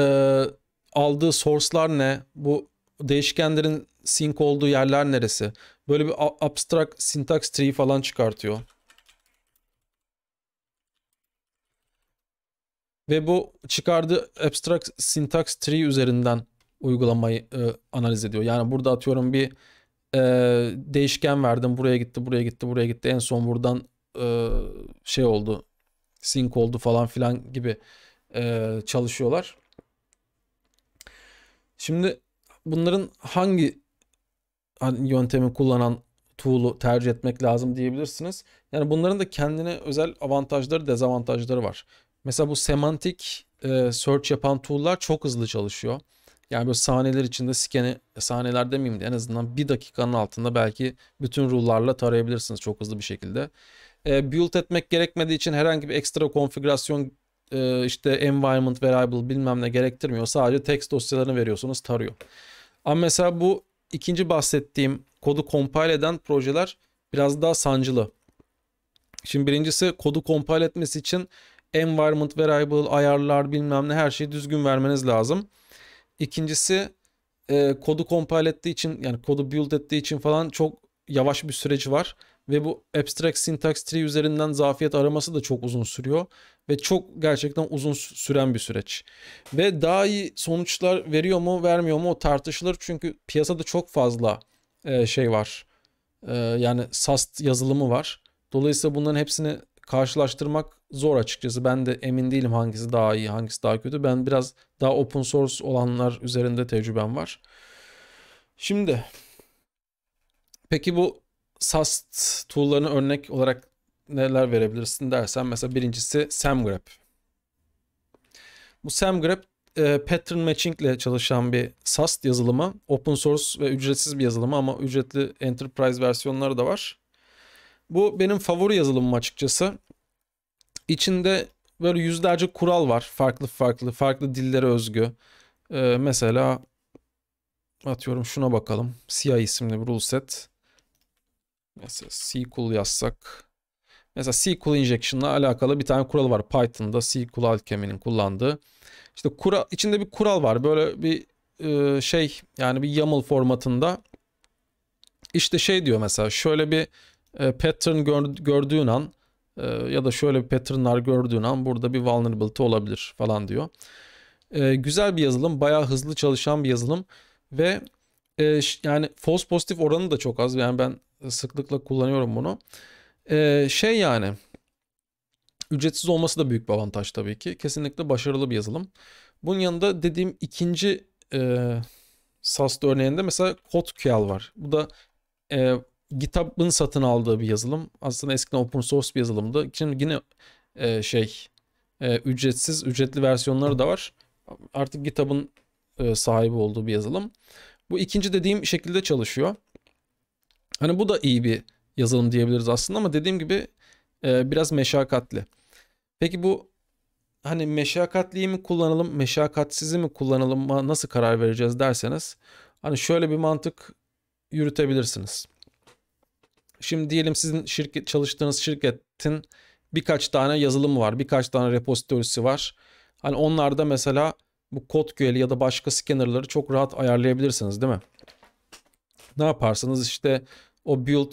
aldığı source'lar ne? Bu değişkenlerin sync olduğu yerler neresi? Böyle bir abstract syntax tree falan çıkartıyor. ve bu çıkardığı abstract syntax tree üzerinden uygulamayı e, analiz ediyor. Yani burada atıyorum bir e, değişken verdim. Buraya gitti, buraya gitti, buraya gitti. En son buradan e, şey oldu. Sync oldu falan filan gibi e, çalışıyorlar. Şimdi bunların hangi yöntemi kullanan tool'u tercih etmek lazım diyebilirsiniz. Yani bunların da kendine özel avantajları, dezavantajları var. Mesela bu semantik e, search yapan tool'lar çok hızlı çalışıyor. Yani böyle sahneler içinde skene, sahneler demeyeyim de en azından bir dakikanın altında belki bütün rule'larla tarayabilirsiniz çok hızlı bir şekilde. E, build etmek gerekmediği için herhangi bir ekstra konfigürasyon e, işte environment variable bilmem ne gerektirmiyor. Sadece text dosyalarını veriyorsunuz tarıyor. Ama mesela bu ikinci bahsettiğim kodu compile eden projeler biraz daha sancılı. Şimdi birincisi kodu compile etmesi için environment variable, ayarlar bilmem ne her şeyi düzgün vermeniz lazım. İkincisi e, kodu compile ettiği için yani kodu build ettiği için falan çok yavaş bir süreci var. Ve bu abstract syntax tree üzerinden zafiyet araması da çok uzun sürüyor. Ve çok gerçekten uzun süren bir süreç. Ve daha iyi sonuçlar veriyor mu vermiyor mu o tartışılır. Çünkü piyasada çok fazla e, şey var. E, yani SAST yazılımı var. Dolayısıyla bunların hepsini karşılaştırmak zor açıkçası. Ben de emin değilim hangisi daha iyi, hangisi daha kötü. Ben biraz daha open source olanlar üzerinde tecrübem var. Şimdi peki bu SAST tool'larını örnek olarak neler verebilirsin dersen mesela birincisi Semgrep. Bu Semgrep e, pattern matching ile çalışan bir SAST yazılımı. Open source ve ücretsiz bir yazılımı ama ücretli enterprise versiyonları da var. Bu benim favori yazılımım açıkçası. İçinde böyle yüzlerce kural var. Farklı farklı, farklı dillere özgü. Ee, mesela atıyorum şuna bakalım. Siyah isimli bir rule set. Mesela SQL yazsak. Mesela SQL injection ile alakalı bir tane kuralı var. Python'da SQL alchemy'nin kullandığı. İşte kura, içinde bir kural var. Böyle bir e, şey yani bir YAML formatında. İşte şey diyor mesela şöyle bir e, pattern gör, gördüğün an e, ya da şöyle bir patternlar gördüğün an burada bir vulnerability olabilir falan diyor. E, güzel bir yazılım. Bayağı hızlı çalışan bir yazılım. Ve e, yani false pozitif oranı da çok az. Yani ben sıklıkla kullanıyorum bunu. E, şey yani ücretsiz olması da büyük bir avantaj tabii ki. Kesinlikle başarılı bir yazılım. Bunun yanında dediğim ikinci e, SAS örneğinde mesela CodeQL var. Bu da e, GitHub'ın satın aldığı bir yazılım. Aslında eskiden open source bir yazılımdı. Şimdi yine e, şey e, ücretsiz, ücretli versiyonları da var. Artık GitHub'ın e, sahibi olduğu bir yazılım. Bu ikinci dediğim şekilde çalışıyor. Hani bu da iyi bir yazılım diyebiliriz aslında ama dediğim gibi e, biraz meşakkatli. Peki bu hani meşakkatliyi mi kullanalım, meşakkatsizi mi kullanalım nasıl karar vereceğiz derseniz hani şöyle bir mantık yürütebilirsiniz. Şimdi diyelim sizin şirket çalıştığınız şirketin birkaç tane yazılımı var, birkaç tane repositorisi var. Hani onlarda mesela bu CodeQL ya da başka scanner'ları çok rahat ayarlayabilirsiniz değil mi? Ne yaparsınız işte o build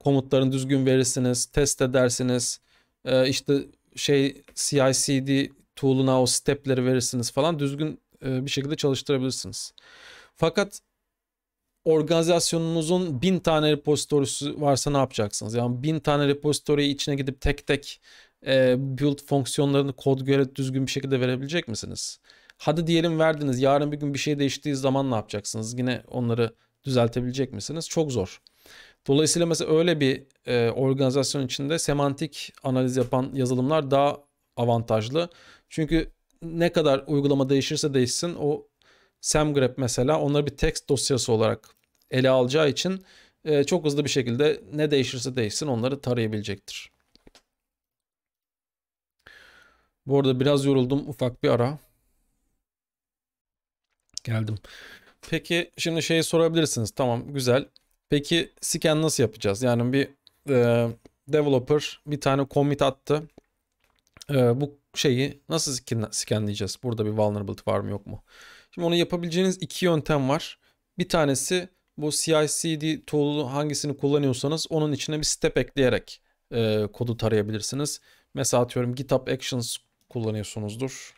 komutlarını düzgün verirsiniz, test edersiniz. Ee, işte şey CI/CD tool'una o step'leri verirsiniz falan düzgün e, bir şekilde çalıştırabilirsiniz. Fakat organizasyonunuzun bin tane repository'su varsa ne yapacaksınız? Yani bin tane repository içine gidip tek tek e, build fonksiyonlarını kod göre düzgün bir şekilde verebilecek misiniz? Hadi diyelim verdiniz. Yarın bir gün bir şey değiştiği zaman ne yapacaksınız? Yine onları düzeltebilecek misiniz? Çok zor. Dolayısıyla mesela öyle bir e, organizasyon içinde semantik analiz yapan yazılımlar daha avantajlı. Çünkü ne kadar uygulama değişirse değişsin o Semgrep mesela onları bir text dosyası olarak ele alacağı için e, çok hızlı bir şekilde ne değişirse değişsin onları tarayabilecektir. Bu arada biraz yoruldum. Ufak bir ara. Geldim. Peki şimdi şeyi sorabilirsiniz. Tamam güzel. Peki scan nasıl yapacağız? Yani bir e, developer bir tane commit attı. E, bu şeyi nasıl scanlayacağız? Burada bir vulnerability var mı yok mu? Şimdi onu yapabileceğiniz iki yöntem var. Bir tanesi bu CI/CD tool'u hangisini kullanıyorsanız onun içine bir step ekleyerek e, kodu tarayabilirsiniz. Mesela atıyorum GitHub Actions kullanıyorsunuzdur.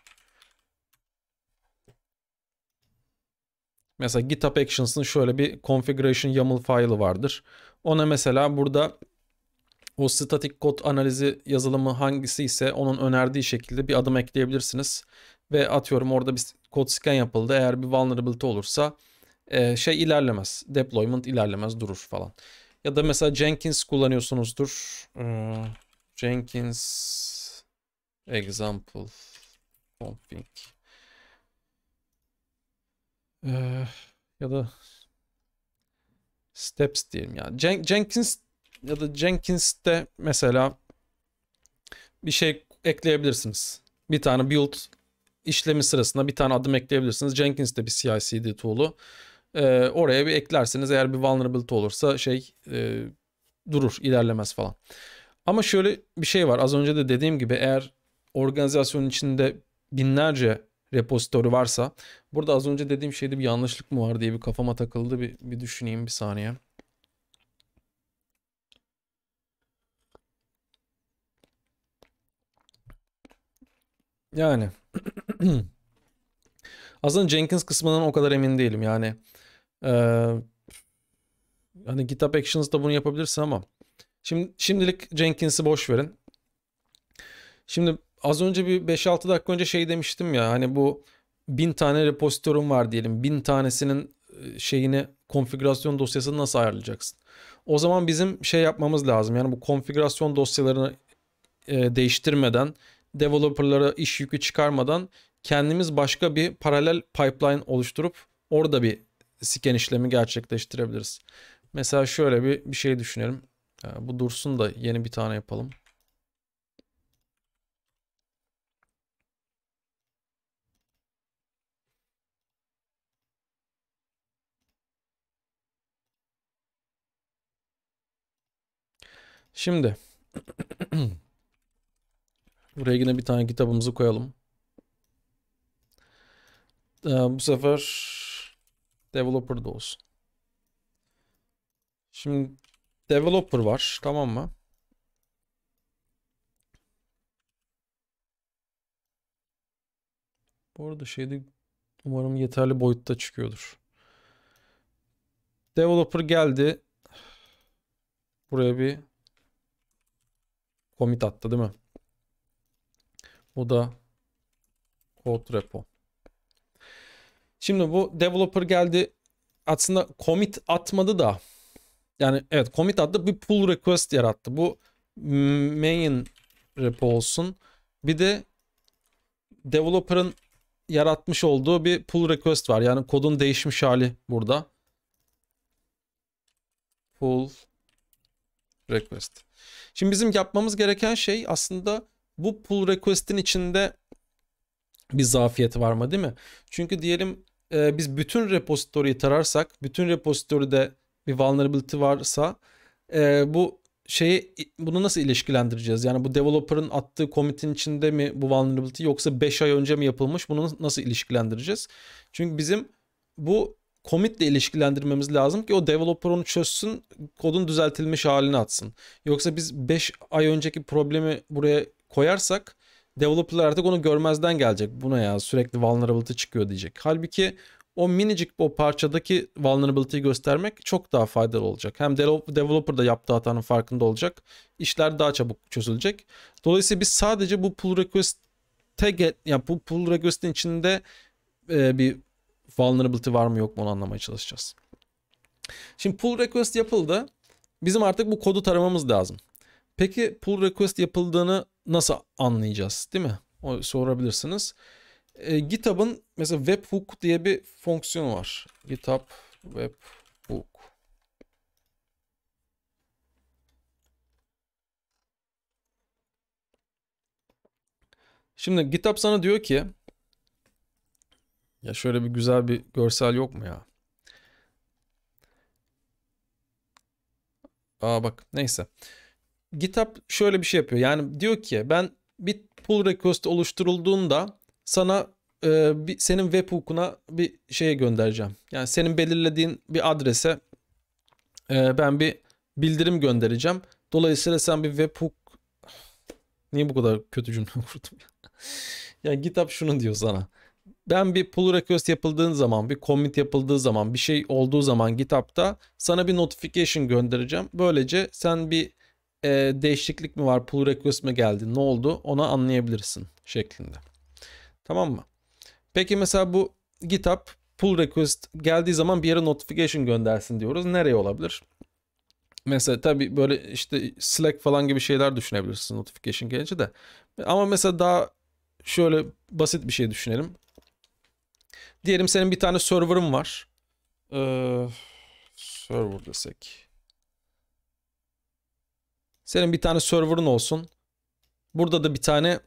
Mesela GitHub Actions'ın şöyle bir configuration YAML file'ı vardır. Ona mesela burada o statik kod analizi yazılımı hangisi ise onun önerdiği şekilde bir adım ekleyebilirsiniz ve atıyorum orada bir kod scan yapıldı. Eğer bir vulnerability olursa e, şey ilerlemez. Deployment ilerlemez durur falan. Ya da mesela Jenkins kullanıyorsunuzdur. Ee, Jenkins example config ee, ya da steps diyelim ya. Jen Jenkins ya da Jenkins'te mesela bir şey ekleyebilirsiniz. Bir tane build işlemi sırasında bir tane adım ekleyebilirsiniz. Jenkins de bir CI/CD tool'u. E, oraya bir eklerseniz eğer bir vulnerability olursa şey e, durur, ilerlemez falan. Ama şöyle bir şey var. Az önce de dediğim gibi eğer organizasyonun içinde binlerce repository varsa burada az önce dediğim şeyde bir yanlışlık mı var diye bir kafama takıldı. Bir, bir düşüneyim bir saniye. Yani Aslında Jenkins kısmından o kadar emin değilim yani. Ee, hani GitHub Actions'da bunu yapabilirsin ama şimdi şimdilik Jenkins'i boş verin. Şimdi az önce bir 5-6 dakika önce şey demiştim ya hani bu bin tane repozitörüm var diyelim. Bin tanesinin e, şeyini konfigürasyon dosyasını nasıl ayarlayacaksın? O zaman bizim şey yapmamız lazım. Yani bu konfigürasyon dosyalarını e, değiştirmeden developerlara iş yükü çıkarmadan kendimiz başka bir paralel pipeline oluşturup orada bir scan işlemi gerçekleştirebiliriz. Mesela şöyle bir, bir şey düşünelim. Ee, bu dursun da yeni bir tane yapalım. Şimdi Buraya yine bir tane kitabımızı koyalım. Ee, bu sefer developer da olsun. Şimdi developer var tamam mı? Bu arada şeyde umarım yeterli boyutta çıkıyordur. Developer geldi. Buraya bir commit attı değil mi? Bu da code repo. Şimdi bu developer geldi. Aslında commit atmadı da. Yani evet commit attı bir pull request yarattı. Bu main repo olsun. Bir de developer'ın yaratmış olduğu bir pull request var. Yani kodun değişmiş hali burada. Pull request. Şimdi bizim yapmamız gereken şey aslında bu pull request'in içinde bir zafiyet var mı değil mi? Çünkü diyelim e, biz bütün repository'yi tararsak, bütün repository'de bir vulnerability varsa e, bu şeyi bunu nasıl ilişkilendireceğiz? Yani bu developer'ın attığı commit'in içinde mi bu vulnerability yoksa 5 ay önce mi yapılmış? Bunu nasıl ilişkilendireceğiz? Çünkü bizim bu commitle ilişkilendirmemiz lazım ki o developer onu çözsün, kodun düzeltilmiş halini atsın. Yoksa biz 5 ay önceki problemi buraya koyarsak developerlar artık onu görmezden gelecek. Buna ya sürekli vulnerability çıkıyor diyecek. Halbuki o minicik o parçadaki vulnerability'yi göstermek çok daha faydalı olacak. Hem developer da yaptığı hatanın farkında olacak. İşler daha çabuk çözülecek. Dolayısıyla biz sadece bu pull request'e ya yani bu pull request'in içinde e, bir vulnerability var mı yok mu onu anlamaya çalışacağız. Şimdi pull request yapıldı. Bizim artık bu kodu taramamız lazım. Peki pull request yapıldığını nasıl anlayacağız değil mi? O sorabilirsiniz. E, GitHub'ın mesela webhook diye bir fonksiyonu var. GitHub webhook. Şimdi GitHub sana diyor ki ya şöyle bir güzel bir görsel yok mu ya? Aa bak neyse. GitHub şöyle bir şey yapıyor. Yani diyor ki ben bir pull request oluşturulduğunda sana e, bir, senin Webhook'una bir şeye göndereceğim. Yani senin belirlediğin bir adrese e, ben bir bildirim göndereceğim. Dolayısıyla sen bir Webhook niye bu kadar kötü cümle kurdum yani GitHub şunu diyor sana. Ben bir pull request yapıldığın zaman, bir commit yapıldığı zaman, bir şey olduğu zaman GitHub'da sana bir notification göndereceğim. Böylece sen bir e, değişiklik mi var, pull request mi geldi, ne oldu ona anlayabilirsin şeklinde. Tamam mı? Peki mesela bu GitHub pull request geldiği zaman bir yere notification göndersin diyoruz. Nereye olabilir? Mesela tabi böyle işte Slack falan gibi şeyler düşünebilirsin notification gelince de. Ama mesela daha şöyle basit bir şey düşünelim. Diyelim senin bir tane server'ın var. Ee, server desek. Senin bir tane server'ın olsun. Burada da bir tane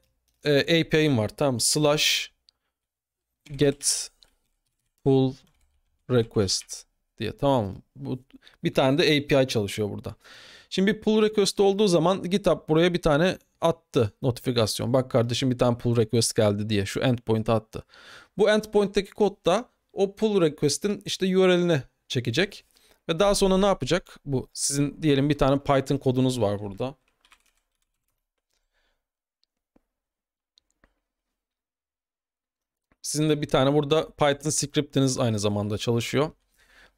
e, API'in var. Tamam. Slash get pull request diye. Tamam. Bu bir tane de API çalışıyor burada. Şimdi bir pull request olduğu zaman GitHub buraya bir tane attı notifikasyon. Bak kardeşim bir tane pull request geldi diye şu endpoint attı. Bu endpoint'teki kod da o pull request'in işte URL'ine çekecek. Ve daha sonra ne yapacak? Bu sizin diyelim bir tane Python kodunuz var burada. Sizin de bir tane burada Python script'iniz aynı zamanda çalışıyor.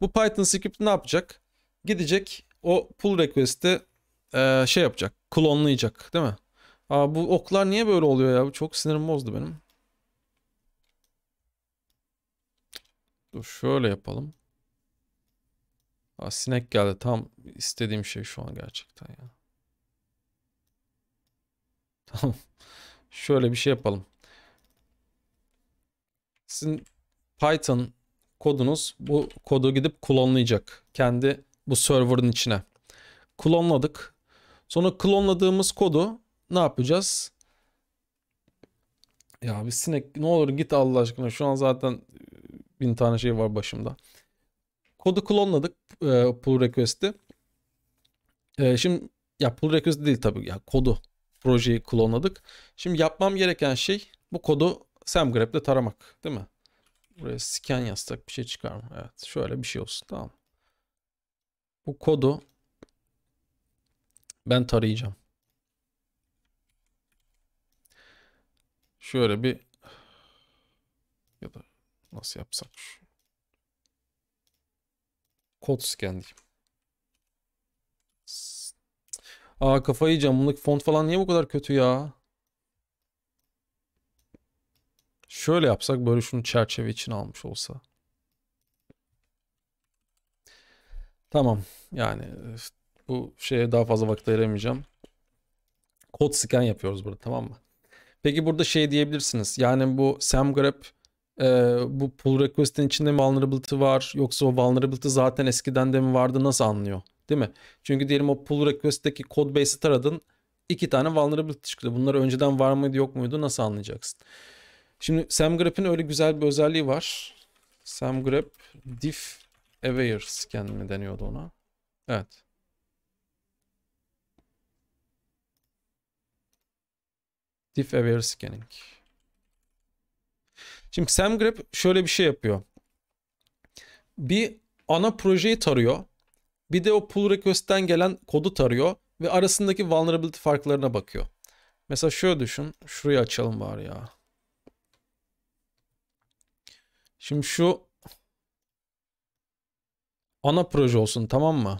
Bu Python script ne yapacak? Gidecek o pull request'i e, şey yapacak. Klonlayacak değil mi? Aa, bu oklar niye böyle oluyor ya? Bu çok sinirim bozdu benim. Dur şöyle yapalım. Aa, sinek geldi. Tam istediğim şey şu an gerçekten ya. Tamam. Şöyle bir şey yapalım. Sizin Python kodunuz bu kodu gidip klonlayacak. Kendi bu server'ın içine. Klonladık. Sonra klonladığımız kodu ne yapacağız? Ya bir sinek ne olur git Allah aşkına. Şu an zaten bin tane şey var başımda kodu klonladık e, pull request'i. E, şimdi ya pull request değil tabii ya kodu projeyi klonladık. Şimdi yapmam gereken şey bu kodu samgrab'de taramak değil mi? Buraya scan yazsak bir şey çıkar mı? Evet şöyle bir şey olsun tamam. Bu kodu ben tarayacağım. Şöyle bir ya da nasıl yapsak şu. Kod scan Aa kafayı camlık font falan niye bu kadar kötü ya? Şöyle yapsak böyle şunu çerçeve için almış olsa. Tamam yani bu şeye daha fazla vakit ayıramayacağım. Kod scan yapıyoruz burada tamam mı? Peki burada şey diyebilirsiniz. Yani bu SamGrep ee, bu pull request'in içinde mi vulnerability var yoksa o vulnerability zaten eskiden de mi vardı nasıl anlıyor değil mi? Çünkü diyelim o pull request'teki code base'i taradın iki tane vulnerability çıktı. Bunlar önceden var mıydı yok muydu nasıl anlayacaksın? Şimdi SamGrab'in öyle güzel bir özelliği var. SamGrab diff aware scan mi deniyordu ona? Evet. Diff aware scanning. Şimdi Sam Grab şöyle bir şey yapıyor. Bir ana projeyi tarıyor. Bir de o pull request'ten gelen kodu tarıyor ve arasındaki vulnerability farklarına bakıyor. Mesela şöyle düşün. Şurayı açalım var ya. Şimdi şu ana proje olsun tamam mı?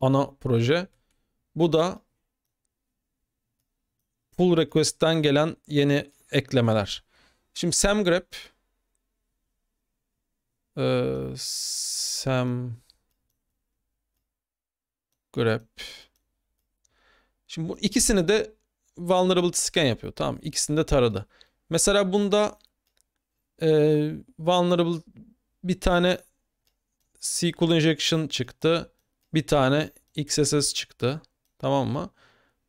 Ana proje. Bu da pull request'ten gelen yeni eklemeler. Şimdi Sam Grab ee, Sam Grab Şimdi bu ikisini de vulnerability scan yapıyor. Tamam ikisini de taradı. Mesela bunda e, vulnerable bir tane SQL injection çıktı. Bir tane XSS çıktı. Tamam mı?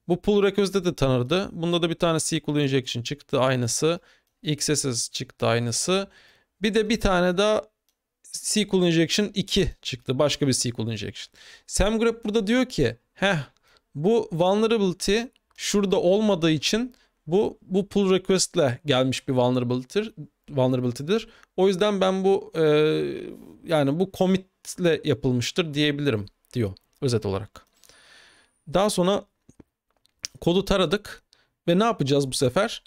Bu pull request'de de tanırdı. Bunda da bir tane SQL injection çıktı aynısı. XSS çıktı aynısı. Bir de bir tane daha SQL Injection 2 çıktı. Başka bir SQL Injection. Sam Grab burada diyor ki heh bu vulnerability şurada olmadığı için bu bu pull request'le gelmiş bir vulnerability'dir. vulnerability'dir. O yüzden ben bu e, yani bu commit'le yapılmıştır diyebilirim diyor özet olarak. Daha sonra kodu taradık ve ne yapacağız bu sefer?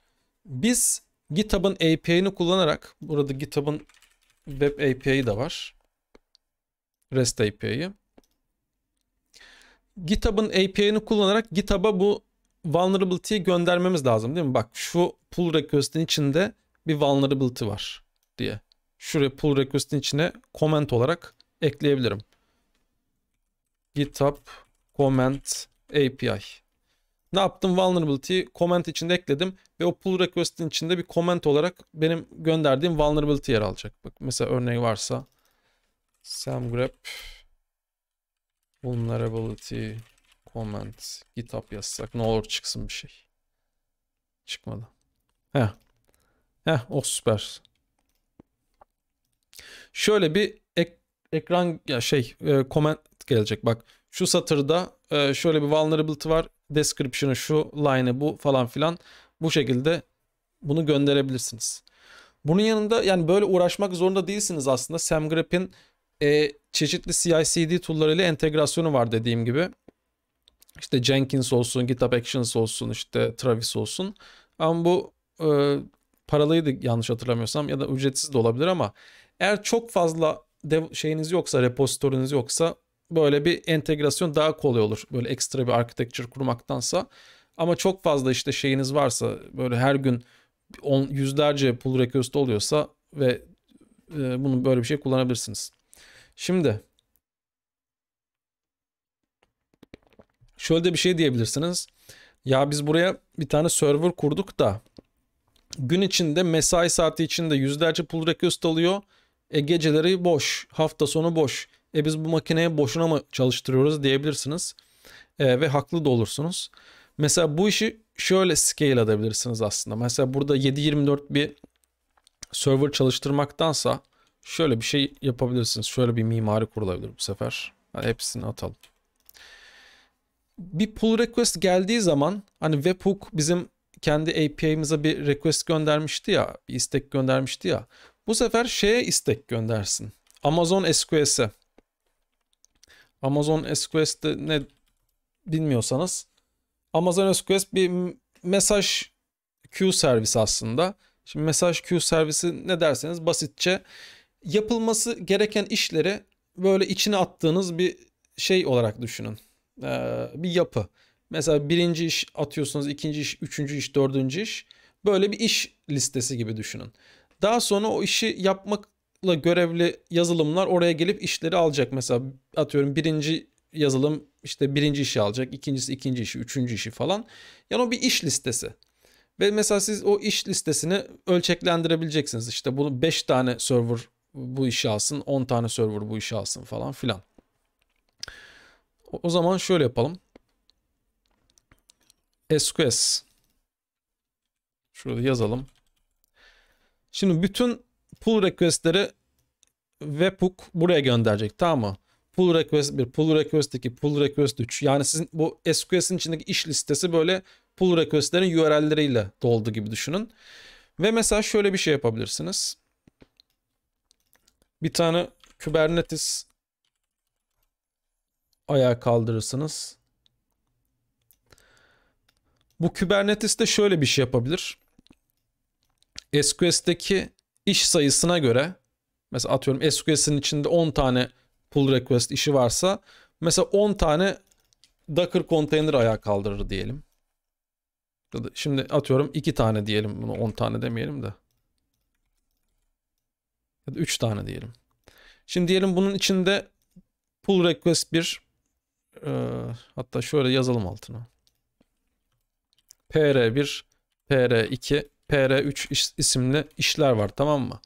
Biz GitHub'ın API'ni kullanarak burada GitHub'ın web API'yi de var. REST API'yi. GitHub'ın API'ni kullanarak GitHub'a bu vulnerability'yi göndermemiz lazım değil mi? Bak şu pull request'in içinde bir vulnerability var diye. Şuraya pull request'in içine comment olarak ekleyebilirim. GitHub comment API ne yaptım? Vulnerability comment içinde ekledim ve o pull request'in içinde bir comment olarak benim gönderdiğim vulnerability yer alacak. Bak mesela örneği varsa samgrep vulnerability comment github yazsak ne olur çıksın bir şey. Çıkmadı. Heh. Heh o oh, süper. Şöyle bir ek, ekran ya şey e, comment gelecek. Bak şu satırda e, şöyle bir vulnerability var description'ı şu line'ı bu falan filan bu şekilde bunu gönderebilirsiniz. Bunun yanında yani böyle uğraşmak zorunda değilsiniz aslında. SamGrep'in e, çeşitli CI/CD tool'larıyla entegrasyonu var dediğim gibi. İşte Jenkins olsun, GitHub Actions olsun, işte Travis olsun. Ama bu e, paralıydı yanlış hatırlamıyorsam ya da ücretsiz de olabilir ama eğer çok fazla dev, şeyiniz yoksa, repositörünüz yoksa böyle bir entegrasyon daha kolay olur. Böyle ekstra bir architecture kurmaktansa. Ama çok fazla işte şeyiniz varsa böyle her gün on, yüzlerce pull request oluyorsa ve e, bunu böyle bir şey kullanabilirsiniz. Şimdi şöyle de bir şey diyebilirsiniz. Ya biz buraya bir tane server kurduk da gün içinde mesai saati içinde yüzlerce pull request alıyor. E geceleri boş, hafta sonu boş e biz bu makineye boşuna mı çalıştırıyoruz diyebilirsiniz. E, ve haklı da olursunuz. Mesela bu işi şöyle scale edebilirsiniz aslında. Mesela burada 7.24 bir server çalıştırmaktansa şöyle bir şey yapabilirsiniz. Şöyle bir mimari kurulabilir bu sefer. Yani hepsini atalım. Bir pull request geldiği zaman hani webhook bizim kendi API'mize bir request göndermişti ya, bir istek göndermişti ya. Bu sefer şeye istek göndersin. Amazon SQS'e. Amazon SQS'te ne bilmiyorsanız Amazon SQS bir mesaj queue servisi aslında. Şimdi mesaj queue servisi ne derseniz basitçe yapılması gereken işleri böyle içine attığınız bir şey olarak düşünün. Ee, bir yapı. Mesela birinci iş atıyorsunuz, ikinci iş, üçüncü iş, dördüncü iş. Böyle bir iş listesi gibi düşünün. Daha sonra o işi yapmak görevli yazılımlar oraya gelip işleri alacak. Mesela atıyorum birinci yazılım işte birinci işi alacak, ikincisi ikinci işi, üçüncü işi falan. Yani o bir iş listesi. Ve mesela siz o iş listesini ölçeklendirebileceksiniz. İşte bunu 5 tane server bu işi alsın, 10 tane server bu işi alsın falan filan. O zaman şöyle yapalım. SQS. Şurada yazalım. Şimdi bütün pull request'leri webhook buraya gönderecek tamam mı? Pull request 1, pull request 2, pull request 3. Yani sizin bu SQS'in içindeki iş listesi böyle pull request'lerin URL'leriyle doldu gibi düşünün. Ve mesela şöyle bir şey yapabilirsiniz. Bir tane Kubernetes ayağa kaldırırsınız. Bu Kubernetes de şöyle bir şey yapabilir. SQS'teki iş sayısına göre mesela atıyorum SQS'in içinde 10 tane pull request işi varsa mesela 10 tane Docker container ayağa kaldırır diyelim. Şimdi atıyorum 2 tane diyelim bunu 10 tane demeyelim de. Ya da 3 tane diyelim. Şimdi diyelim bunun içinde pull request bir e, hatta şöyle yazalım altına. PR1, PR2 PR3 isimli işler var tamam mı?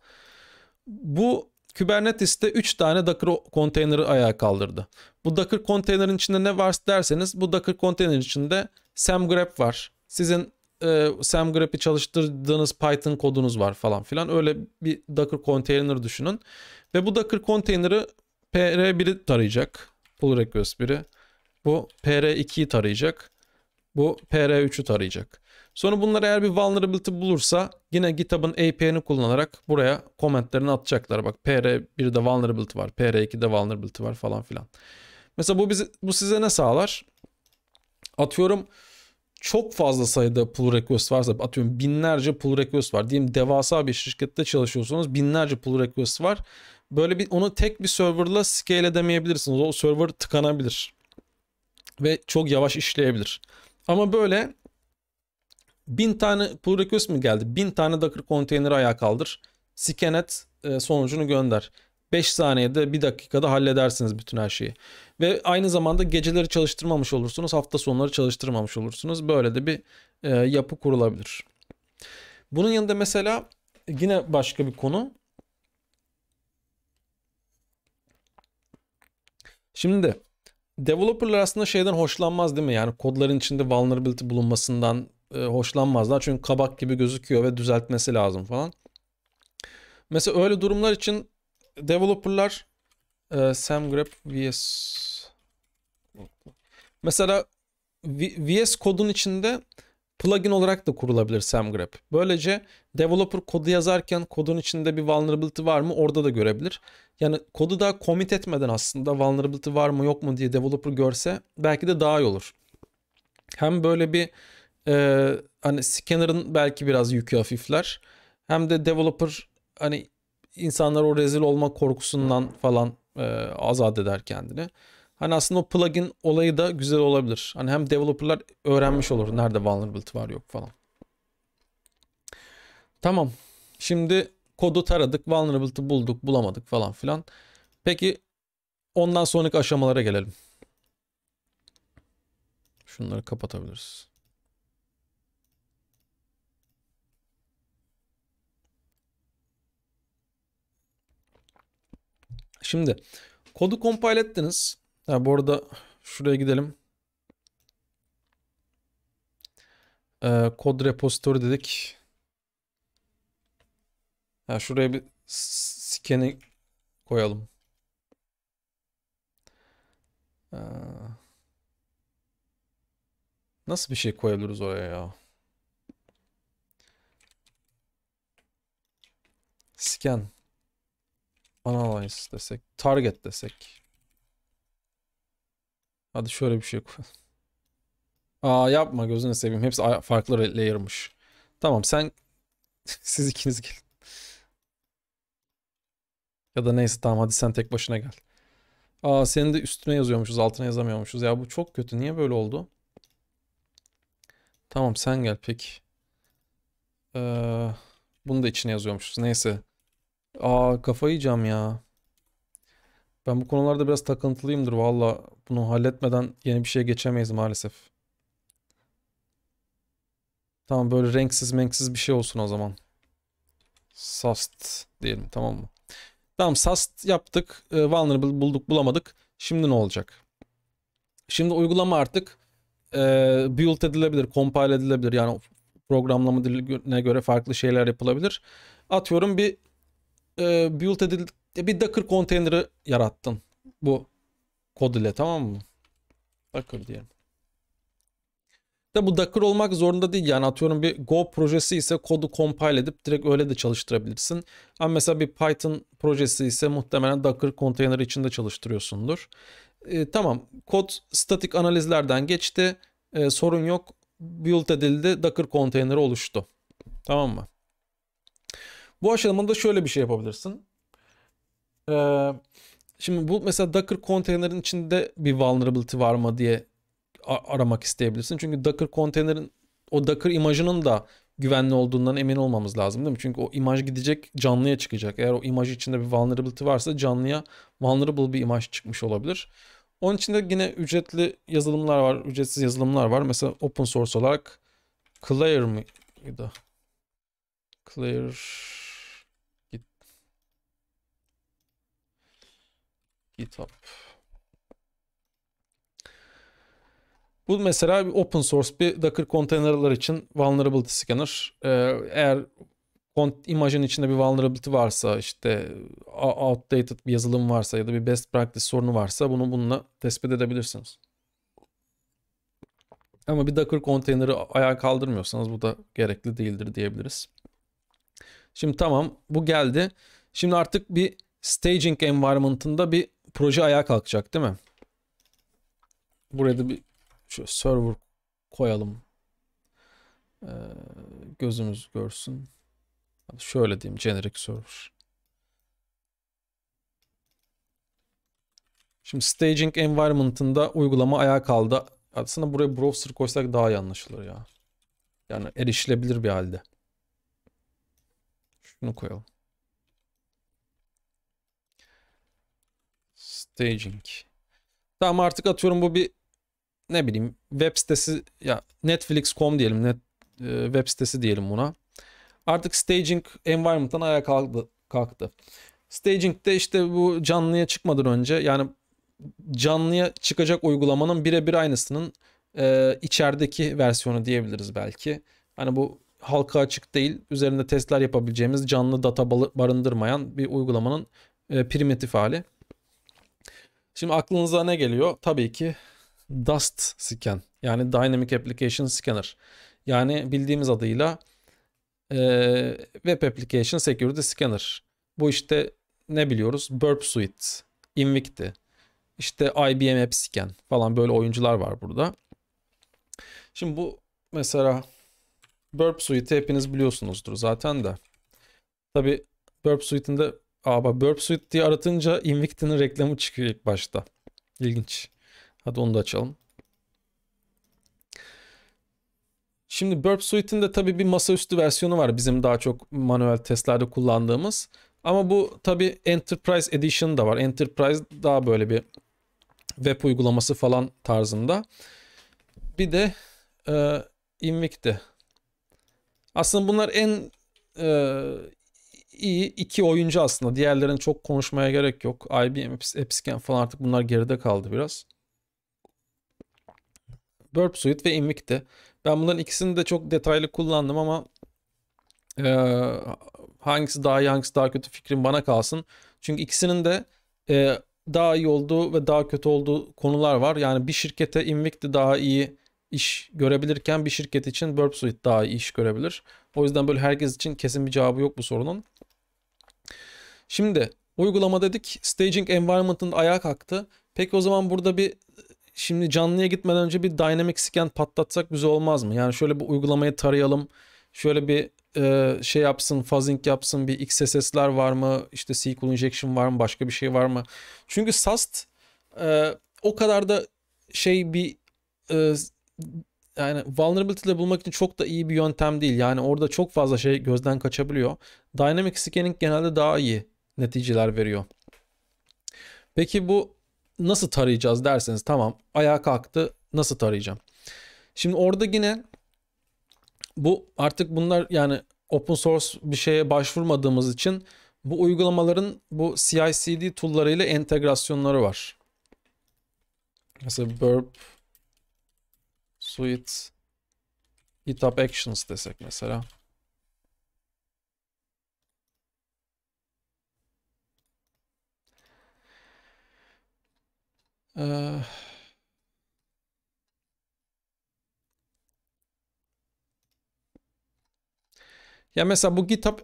Bu Kubernetes'te 3 tane Docker konteyneri ayağa kaldırdı. Bu Docker konteynerin içinde ne var derseniz bu Docker konteynerin içinde SamGrep var. Sizin e, SamGrep'i çalıştırdığınız Python kodunuz var falan filan. Öyle bir Docker konteyner düşünün. Ve bu Docker konteyneri PR1'i tarayacak. Pull request 1'i. Bu PR2'yi tarayacak. Bu PR3'ü tarayacak. Sonra bunlar eğer bir vulnerability bulursa yine GitHub'ın API'ni kullanarak buraya komentlerini atacaklar. Bak PR1'de vulnerability var, PR2'de vulnerability var falan filan. Mesela bu, bizi, bu size ne sağlar? Atıyorum çok fazla sayıda pull request varsa atıyorum binlerce pull request var. Diyelim devasa bir şirkette çalışıyorsanız binlerce pull request var. Böyle bir onu tek bir serverla scale edemeyebilirsiniz. O server tıkanabilir. Ve çok yavaş işleyebilir. Ama böyle Bin tane pull request mi geldi? Bin tane Docker konteyneri ayağa kaldır. Scan et e, sonucunu gönder. 5 saniyede bir dakikada halledersiniz bütün her şeyi. Ve aynı zamanda geceleri çalıştırmamış olursunuz. Hafta sonları çalıştırmamış olursunuz. Böyle de bir e, yapı kurulabilir. Bunun yanında mesela yine başka bir konu. Şimdi developerlar aslında şeyden hoşlanmaz değil mi? Yani kodların içinde vulnerability bulunmasından e, hoşlanmazlar. Çünkü kabak gibi gözüküyor ve düzeltmesi lazım falan. Mesela öyle durumlar için developerlar e, SamGrep VS mesela VS kodun içinde plugin olarak da kurulabilir SamGrep. Böylece developer kodu yazarken kodun içinde bir vulnerability var mı orada da görebilir. Yani kodu daha commit etmeden aslında vulnerability var mı yok mu diye developer görse belki de daha iyi olur. Hem böyle bir e, hani Scanner'ın belki biraz yükü hafifler. Hem de developer hani insanlar o rezil olma korkusundan falan e, azat eder kendini. Hani aslında o plugin olayı da güzel olabilir. Hani hem developerlar öğrenmiş olur nerede vulnerability var yok falan. Tamam. Şimdi kodu taradık, vulnerability bulduk, bulamadık falan filan. Peki ondan sonraki aşamalara gelelim. Şunları kapatabiliriz. Şimdi kodu compile ettiniz. Ya bu arada şuraya gidelim. Ee, kod repository dedik. Ya şuraya bir scan'i koyalım. Ee, nasıl bir şey koyabiliriz oraya ya? Scan. Analyze desek. Target desek. Hadi şöyle bir şey koy. Aa yapma gözünü seveyim. Hepsi farklı layer'mış. Tamam sen siz ikiniz gelin. ya da neyse tamam hadi sen tek başına gel. Aa senin de üstüne yazıyormuşuz altına yazamıyormuşuz. Ya bu çok kötü. Niye böyle oldu? Tamam sen gel peki. Ee, bunu da içine yazıyormuşuz. Neyse. Aa kafayı yiyeceğim ya. Ben bu konularda biraz takıntılıyımdır valla. Bunu halletmeden yeni bir şeye geçemeyiz maalesef. Tamam böyle renksiz menksiz bir şey olsun o zaman. Sast diyelim tamam mı? Tamam sast yaptık. E, vulnerable bulduk bulamadık. Şimdi ne olacak? Şimdi uygulama artık e, build edilebilir, compile edilebilir. Yani programlama diline göre farklı şeyler yapılabilir. Atıyorum bir e, build edildi. Bir Docker konteyneri yarattın. Bu kod ile tamam mı? Docker diyelim. De bu Docker olmak zorunda değil. Yani atıyorum bir Go projesi ise kodu compile edip direkt öyle de çalıştırabilirsin. Ama mesela bir Python projesi ise muhtemelen Docker konteyneri içinde çalıştırıyorsundur. E, tamam kod statik analizlerden geçti. E, sorun yok. Build edildi. Docker konteyneri oluştu. Tamam mı? Bu aşamada şöyle bir şey yapabilirsin. Ee, şimdi bu mesela Docker konteynerin içinde bir vulnerability var mı diye aramak isteyebilirsin. Çünkü Docker konteynerin o Docker imajının da güvenli olduğundan emin olmamız lazım değil mi? Çünkü o imaj gidecek canlıya çıkacak. Eğer o imaj içinde bir vulnerability varsa canlıya vulnerable bir imaj çıkmış olabilir. Onun içinde yine ücretli yazılımlar var, ücretsiz yazılımlar var. Mesela open source olarak Clear mıydı? Clear Kitap. Bu mesela bir open source bir Docker konteynerlar için vulnerability scanner. Ee, eğer imajın içinde bir vulnerability varsa işte outdated bir yazılım varsa ya da bir best practice sorunu varsa bunu bununla tespit edebilirsiniz. Ama bir Docker konteyneri ayağa kaldırmıyorsanız bu da gerekli değildir diyebiliriz. Şimdi tamam bu geldi. Şimdi artık bir staging environment'ında bir proje ayağa kalkacak değil mi? Buraya da bir şöyle server koyalım. Ee, gözümüz görsün. Şöyle diyeyim generic server. Şimdi staging environment'ında uygulama ayağa kaldı. Aslında buraya browser koysak daha iyi anlaşılır ya. Yani erişilebilir bir halde. Şunu koyalım. Staging. Tamam artık atıyorum bu bir ne bileyim web sitesi ya Netflix.com diyelim net e, web sitesi diyelim buna. Artık staging environment'tan ayağa kalktı. kalktı. Staging'de işte bu canlıya çıkmadan önce yani canlıya çıkacak uygulamanın birebir aynısının e, içerideki versiyonu diyebiliriz belki. Hani bu halka açık değil üzerinde testler yapabileceğimiz canlı data barındırmayan bir uygulamanın e, primitif hali. Şimdi aklınıza ne geliyor? Tabii ki Dust Scan yani Dynamic Application Scanner. Yani bildiğimiz adıyla e, Web Application Security Scanner. Bu işte ne biliyoruz? Burp Suite, Invicti, işte IBM App Scan falan böyle oyuncular var burada. Şimdi bu mesela Burp Suite'i hepiniz biliyorsunuzdur zaten de. Tabii Burp Suite'inde Aa bak Burp Suite diye aratınca Invicta'nın reklamı çıkıyor ilk başta. İlginç. Hadi onu da açalım. Şimdi Burp Suite'in de tabii bir masaüstü versiyonu var bizim daha çok manuel testlerde kullandığımız. Ama bu tabii Enterprise Edition da var. Enterprise daha böyle bir web uygulaması falan tarzında. Bir de e, Invicta. Aslında bunlar en e, iyi iki oyuncu aslında. Diğerlerini çok konuşmaya gerek yok. IBM, Episcan falan artık bunlar geride kaldı biraz. Burp Suite ve Invicti. Ben bunların ikisini de çok detaylı kullandım ama e, hangisi daha iyi hangisi daha kötü fikrim bana kalsın. Çünkü ikisinin de e, daha iyi olduğu ve daha kötü olduğu konular var. Yani bir şirkete Invicti daha iyi iş görebilirken bir şirket için Burp Suite daha iyi iş görebilir. O yüzden böyle herkes için kesin bir cevabı yok bu sorunun. Şimdi uygulama dedik staging environment'ın ayağa kalktı. Peki o zaman burada bir şimdi canlıya gitmeden önce bir dynamic scan patlatsak güzel olmaz mı? Yani şöyle bir uygulamayı tarayalım. Şöyle bir e, şey yapsın, fuzzing yapsın, bir XSS'ler var mı? İşte SQL injection var mı? Başka bir şey var mı? Çünkü SAST e, o kadar da şey bir e, yani vulnerability'leri bulmak için çok da iyi bir yöntem değil. Yani orada çok fazla şey gözden kaçabiliyor. Dynamic scanning genelde daha iyi neticeler veriyor. Peki bu nasıl tarayacağız derseniz tamam ayağa kalktı nasıl tarayacağım? Şimdi orada yine bu artık bunlar yani open source bir şeye başvurmadığımız için bu uygulamaların bu CI/CD tool'larıyla entegrasyonları var. Mesela Burp Suite GitHub Actions desek mesela. Ee, ya mesela bu GitHub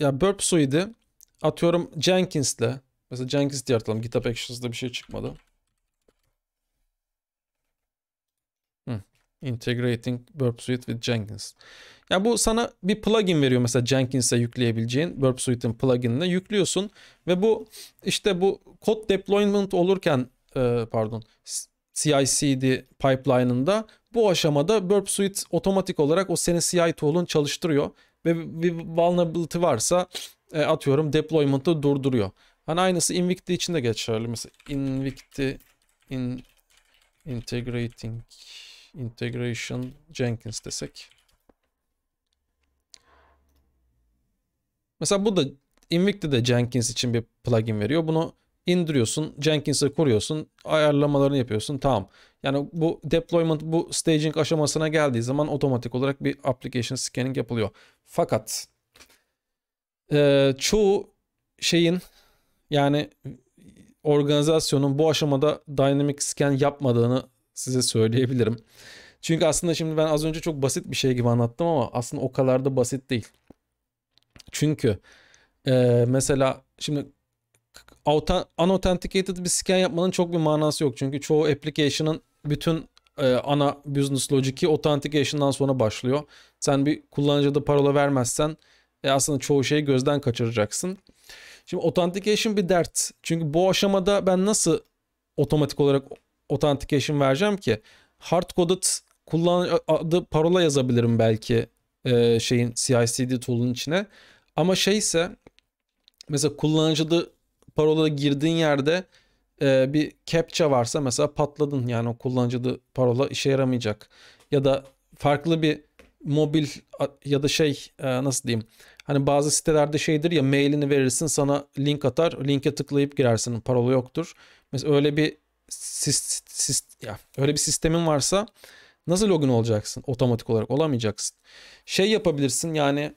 ya Burp Suite'i atıyorum Jenkins'le mesela Jenkins diye aratalım GitHub Actions'da bir şey çıkmadı. Integrating Burp Suite with Jenkins. Ya bu sana bir plugin veriyor mesela Jenkins'e yükleyebileceğin Burp Suite'in plugin'ine yüklüyorsun ve bu işte bu kod deployment olurken e, pardon CI/CD pipeline'ında bu aşamada Burp Suite otomatik olarak o senin CI tool'un çalıştırıyor ve bir vulnerability varsa e, atıyorum deployment'ı durduruyor. Hani aynısı Invicti için de geçerli. Mesela Invicti in integrating integration Jenkins desek. Mesela bu da Invicti de Jenkins için bir plugin veriyor. Bunu indiriyorsun, Jenkins'e kuruyorsun, ayarlamalarını yapıyorsun. Tamam. Yani bu deployment, bu staging aşamasına geldiği zaman otomatik olarak bir application scanning yapılıyor. Fakat e, çoğu şeyin yani organizasyonun bu aşamada dynamic scan yapmadığını size söyleyebilirim. Çünkü aslında şimdi ben az önce çok basit bir şey gibi anlattım ama aslında o kadar da basit değil. Çünkü e, mesela şimdi unauthenticated bir scan yapmanın çok bir manası yok. Çünkü çoğu application'ın bütün e, ana business logic'i authentication'dan sonra başlıyor. Sen bir kullanıcıda parola vermezsen e, aslında çoğu şeyi gözden kaçıracaksın. Şimdi authentication bir dert. Çünkü bu aşamada ben nasıl otomatik olarak authentication vereceğim ki? Hard coded kullanıcı adı parola yazabilirim belki e, şeyin CI/CD tool'un içine. Ama şeyse mesela kullanıcıda parola girdiğin yerde e, bir captcha varsa mesela patladın yani o kullanıcıda parola işe yaramayacak. Ya da farklı bir mobil ya da şey e, nasıl diyeyim hani bazı sitelerde şeydir ya mailini verirsin sana link atar linke tıklayıp girersin parola yoktur. Mesela öyle bir sist, sist, ya öyle bir sistemin varsa nasıl login olacaksın otomatik olarak olamayacaksın. Şey yapabilirsin yani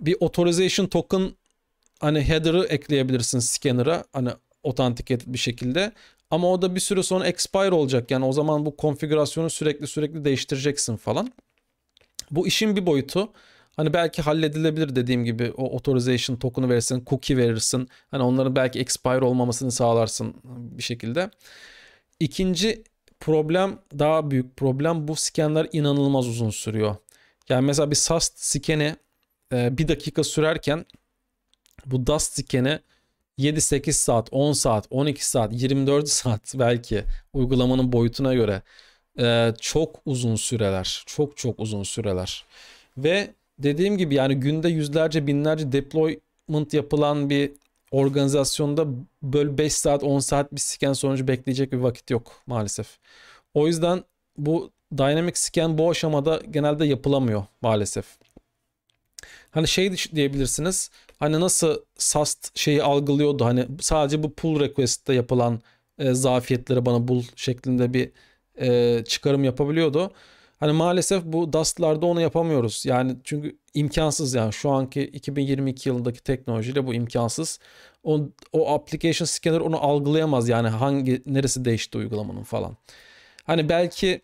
bir authorization token hani header'ı ekleyebilirsin scanner'a hani otantiket bir şekilde. Ama o da bir süre sonra expire olacak. Yani o zaman bu konfigürasyonu sürekli sürekli değiştireceksin falan. Bu işin bir boyutu. Hani belki halledilebilir dediğim gibi o authorization token'ı verirsin, cookie verirsin. Hani onların belki expire olmamasını sağlarsın bir şekilde. İkinci problem daha büyük problem bu scanler inanılmaz uzun sürüyor. Yani mesela bir SAST scan'i e, bir dakika sürerken bu dust scan'e 7-8 saat, 10 saat, 12 saat, 24 saat belki uygulamanın boyutuna göre e, çok uzun süreler. Çok çok uzun süreler. Ve dediğim gibi yani günde yüzlerce binlerce deployment yapılan bir organizasyonda böyle 5 saat 10 saat bir scan sonucu bekleyecek bir vakit yok maalesef. O yüzden bu dynamic scan bu aşamada genelde yapılamıyor maalesef. Hani şey diyebilirsiniz Hani nasıl SAST şeyi algılıyordu hani sadece bu pull request'te yapılan e, zafiyetlere bana bul şeklinde bir e, çıkarım yapabiliyordu. Hani maalesef bu Dust'larda onu yapamıyoruz. Yani çünkü imkansız yani şu anki 2022 yılındaki teknolojiyle bu imkansız. O, o application scanner onu algılayamaz yani hangi neresi değişti uygulamanın falan. Hani belki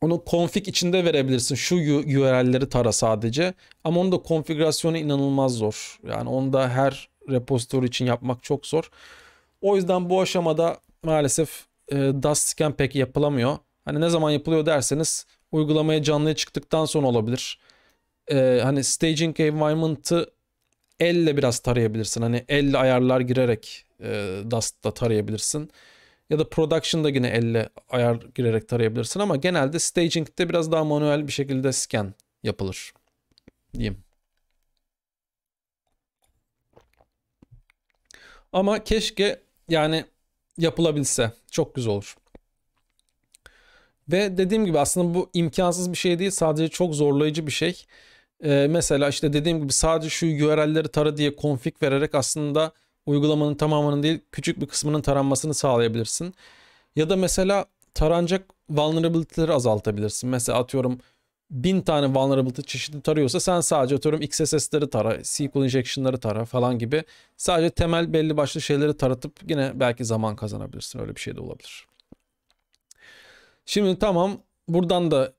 onu config içinde verebilirsin. Şu URL'leri tara sadece. Ama onun da konfigürasyonu inanılmaz zor. Yani onu da her repository için yapmak çok zor. O yüzden bu aşamada maalesef e, Dust Scan pek yapılamıyor. Hani ne zaman yapılıyor derseniz uygulamaya canlıya çıktıktan sonra olabilir. E, hani staging environment'ı elle biraz tarayabilirsin. Hani elle ayarlar girerek e, Dust'ta tarayabilirsin ya da production'da yine elle ayar girerek tarayabilirsin ama genelde staging'de biraz daha manuel bir şekilde scan yapılır diyeyim. Ama keşke yani yapılabilse çok güzel olur. Ve dediğim gibi aslında bu imkansız bir şey değil sadece çok zorlayıcı bir şey. Ee, mesela işte dediğim gibi sadece şu URL'leri tara diye config vererek aslında uygulamanın tamamının değil küçük bir kısmının taranmasını sağlayabilirsin. Ya da mesela taranacak vulnerability'leri azaltabilirsin. Mesela atıyorum 1000 tane vulnerability çeşidi tarıyorsa sen sadece atıyorum XSS'leri tara, SQL injection'ları tara falan gibi sadece temel belli başlı şeyleri taratıp yine belki zaman kazanabilirsin. Öyle bir şey de olabilir. Şimdi tamam buradan da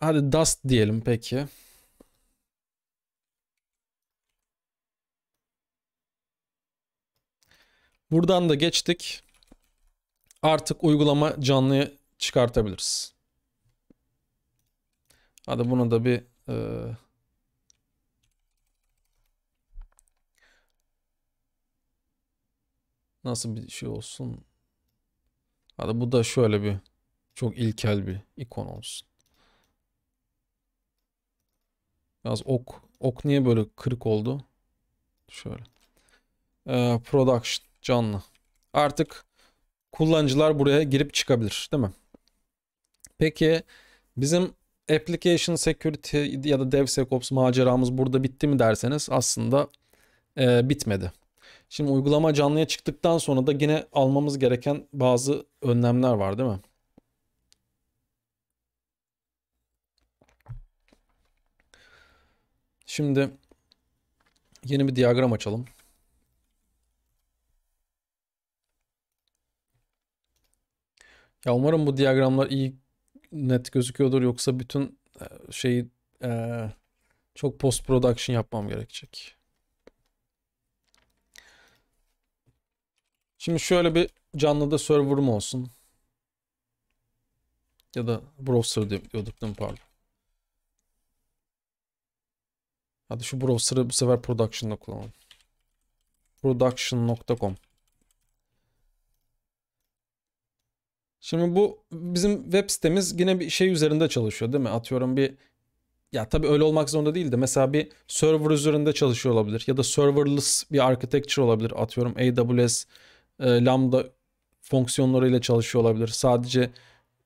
hadi Dust diyelim peki. Buradan da geçtik. Artık uygulama canlı çıkartabiliriz. Hadi bunu da bir e, nasıl bir şey olsun. Hadi bu da şöyle bir çok ilkel bir ikon olsun. Biraz ok ok niye böyle kırık oldu? Şöyle. E, production Canlı. Artık kullanıcılar buraya girip çıkabilir değil mi? Peki bizim application security ya da DevSecOps maceramız burada bitti mi derseniz aslında e, bitmedi. Şimdi uygulama canlıya çıktıktan sonra da yine almamız gereken bazı önlemler var değil mi? Şimdi yeni bir diyagram açalım. Ya umarım bu diyagramlar iyi net gözüküyordur yoksa bütün e, şeyi e, çok post production yapmam gerekecek. Şimdi şöyle bir canlı da server'ım olsun. Ya da browser diyorduk değil mi pardon. Hadi şu browser'ı bu sefer production'da kullanalım. production.com Şimdi bu bizim web sitemiz yine bir şey üzerinde çalışıyor değil mi? Atıyorum bir ya tabii öyle olmak zorunda değil de mesela bir server üzerinde çalışıyor olabilir ya da serverless bir architecture olabilir. Atıyorum AWS e, Lambda fonksiyonlarıyla çalışıyor olabilir. Sadece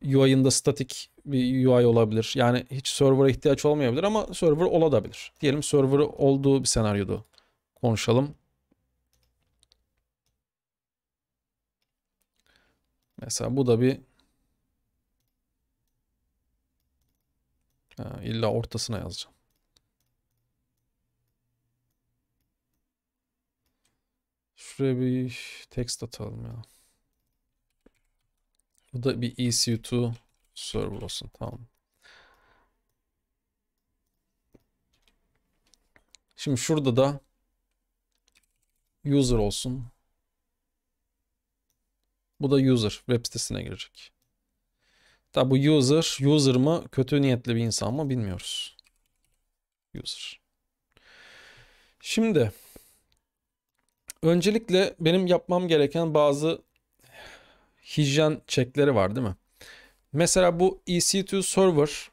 UI'ında statik bir UI olabilir. Yani hiç server'a ihtiyaç olmayabilir ama server olabilir. Diyelim server olduğu bir senaryoda konuşalım. Mesela bu da bir ha, illa ortasına yazacağım. Şuraya bir text atalım ya. Bu da bir EC2 server olsun. Tamam. Şimdi şurada da user olsun. Bu da user web sitesine girecek. Tabi bu user, user mı kötü niyetli bir insan mı bilmiyoruz. User. Şimdi öncelikle benim yapmam gereken bazı hijyen çekleri var değil mi? Mesela bu EC2 server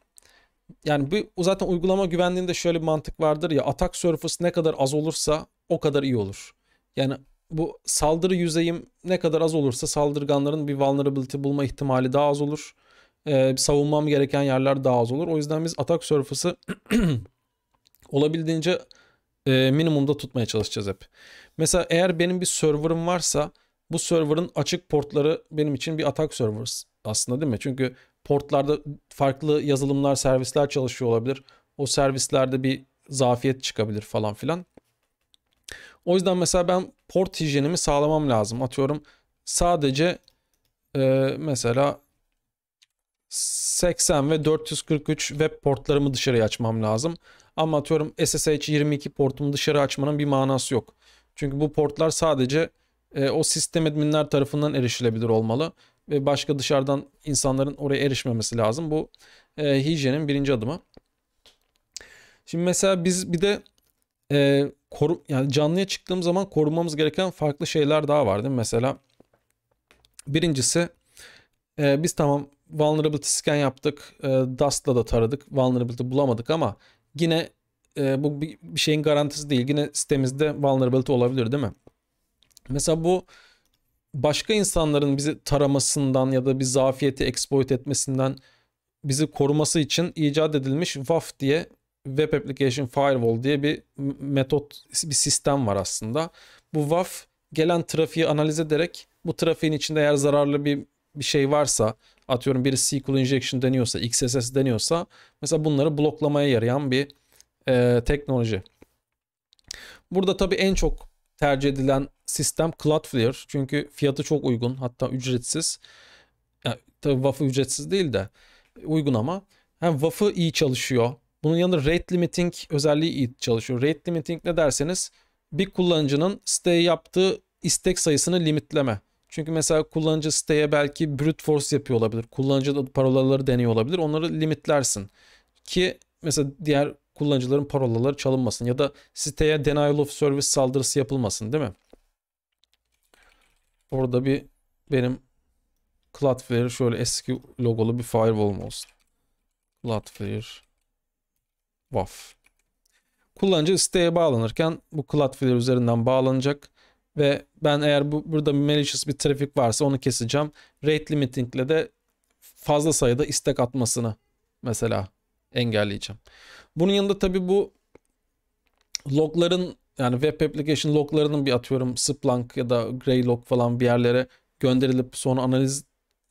yani bu zaten uygulama güvenliğinde şöyle bir mantık vardır ya atak surface ne kadar az olursa o kadar iyi olur. Yani bu saldırı yüzeyim ne kadar az olursa saldırganların bir vulnerability bulma ihtimali daha az olur. Ee, savunmam gereken yerler daha az olur. O yüzden biz atak surface'ı olabildiğince e, minimumda tutmaya çalışacağız hep. Mesela eğer benim bir server'ım varsa bu server'ın açık portları benim için bir atak server aslında değil mi? Çünkü portlarda farklı yazılımlar, servisler çalışıyor olabilir. O servislerde bir zafiyet çıkabilir falan filan. O yüzden mesela ben port hijyenimi sağlamam lazım. Atıyorum sadece e, mesela 80 ve 443 web portlarımı dışarıya açmam lazım. Ama atıyorum SSH 22 portumu dışarı açmanın bir manası yok. Çünkü bu portlar sadece e, o sistem adminler tarafından erişilebilir olmalı. Ve başka dışarıdan insanların oraya erişmemesi lazım. Bu e, hijyenin birinci adımı. Şimdi mesela biz bir de e, koru, yani canlıya çıktığım zaman korumamız gereken farklı şeyler daha var değil mi? Mesela birincisi e, biz tamam vulnerability scan yaptık. E, Dust'la da taradık. Vulnerability bulamadık ama yine e, bu bir, bir şeyin garantisi değil. Yine sitemizde vulnerability olabilir değil mi? Mesela bu başka insanların bizi taramasından ya da bir zafiyeti exploit etmesinden bizi koruması için icat edilmiş WAF diye Web Application Firewall diye bir metot, bir sistem var aslında. Bu WAF gelen trafiği analiz ederek bu trafiğin içinde eğer zararlı bir bir şey varsa atıyorum biri SQL injection deniyorsa, XSS deniyorsa mesela bunları bloklamaya yarayan bir e, teknoloji. Burada tabii en çok tercih edilen sistem Cloudflare. Çünkü fiyatı çok uygun. Hatta ücretsiz. Yani, tabii WAF ücretsiz değil de uygun ama. Hem WAF'ı iyi çalışıyor. Bunun yanında rate limiting özelliği iyi çalışıyor. Rate limiting ne derseniz bir kullanıcının siteye yaptığı istek sayısını limitleme. Çünkü mesela kullanıcı siteye belki brute force yapıyor olabilir. Kullanıcı parolaları deniyor olabilir. Onları limitlersin. Ki mesela diğer kullanıcıların parolaları çalınmasın. Ya da siteye denial of service saldırısı yapılmasın değil mi? Orada bir benim Cloudflare şöyle eski logolu bir firewall'um olsun. Cloudflare WAF. Kullanıcı siteye bağlanırken bu Cloudflare üzerinden bağlanacak ve ben eğer bu, burada malicious bir trafik varsa onu keseceğim. Rate limiting ile de fazla sayıda istek atmasını mesela engelleyeceğim. Bunun yanında tabii bu logların yani web application loglarının bir atıyorum Splunk ya da Greylog falan bir yerlere gönderilip sonra analiz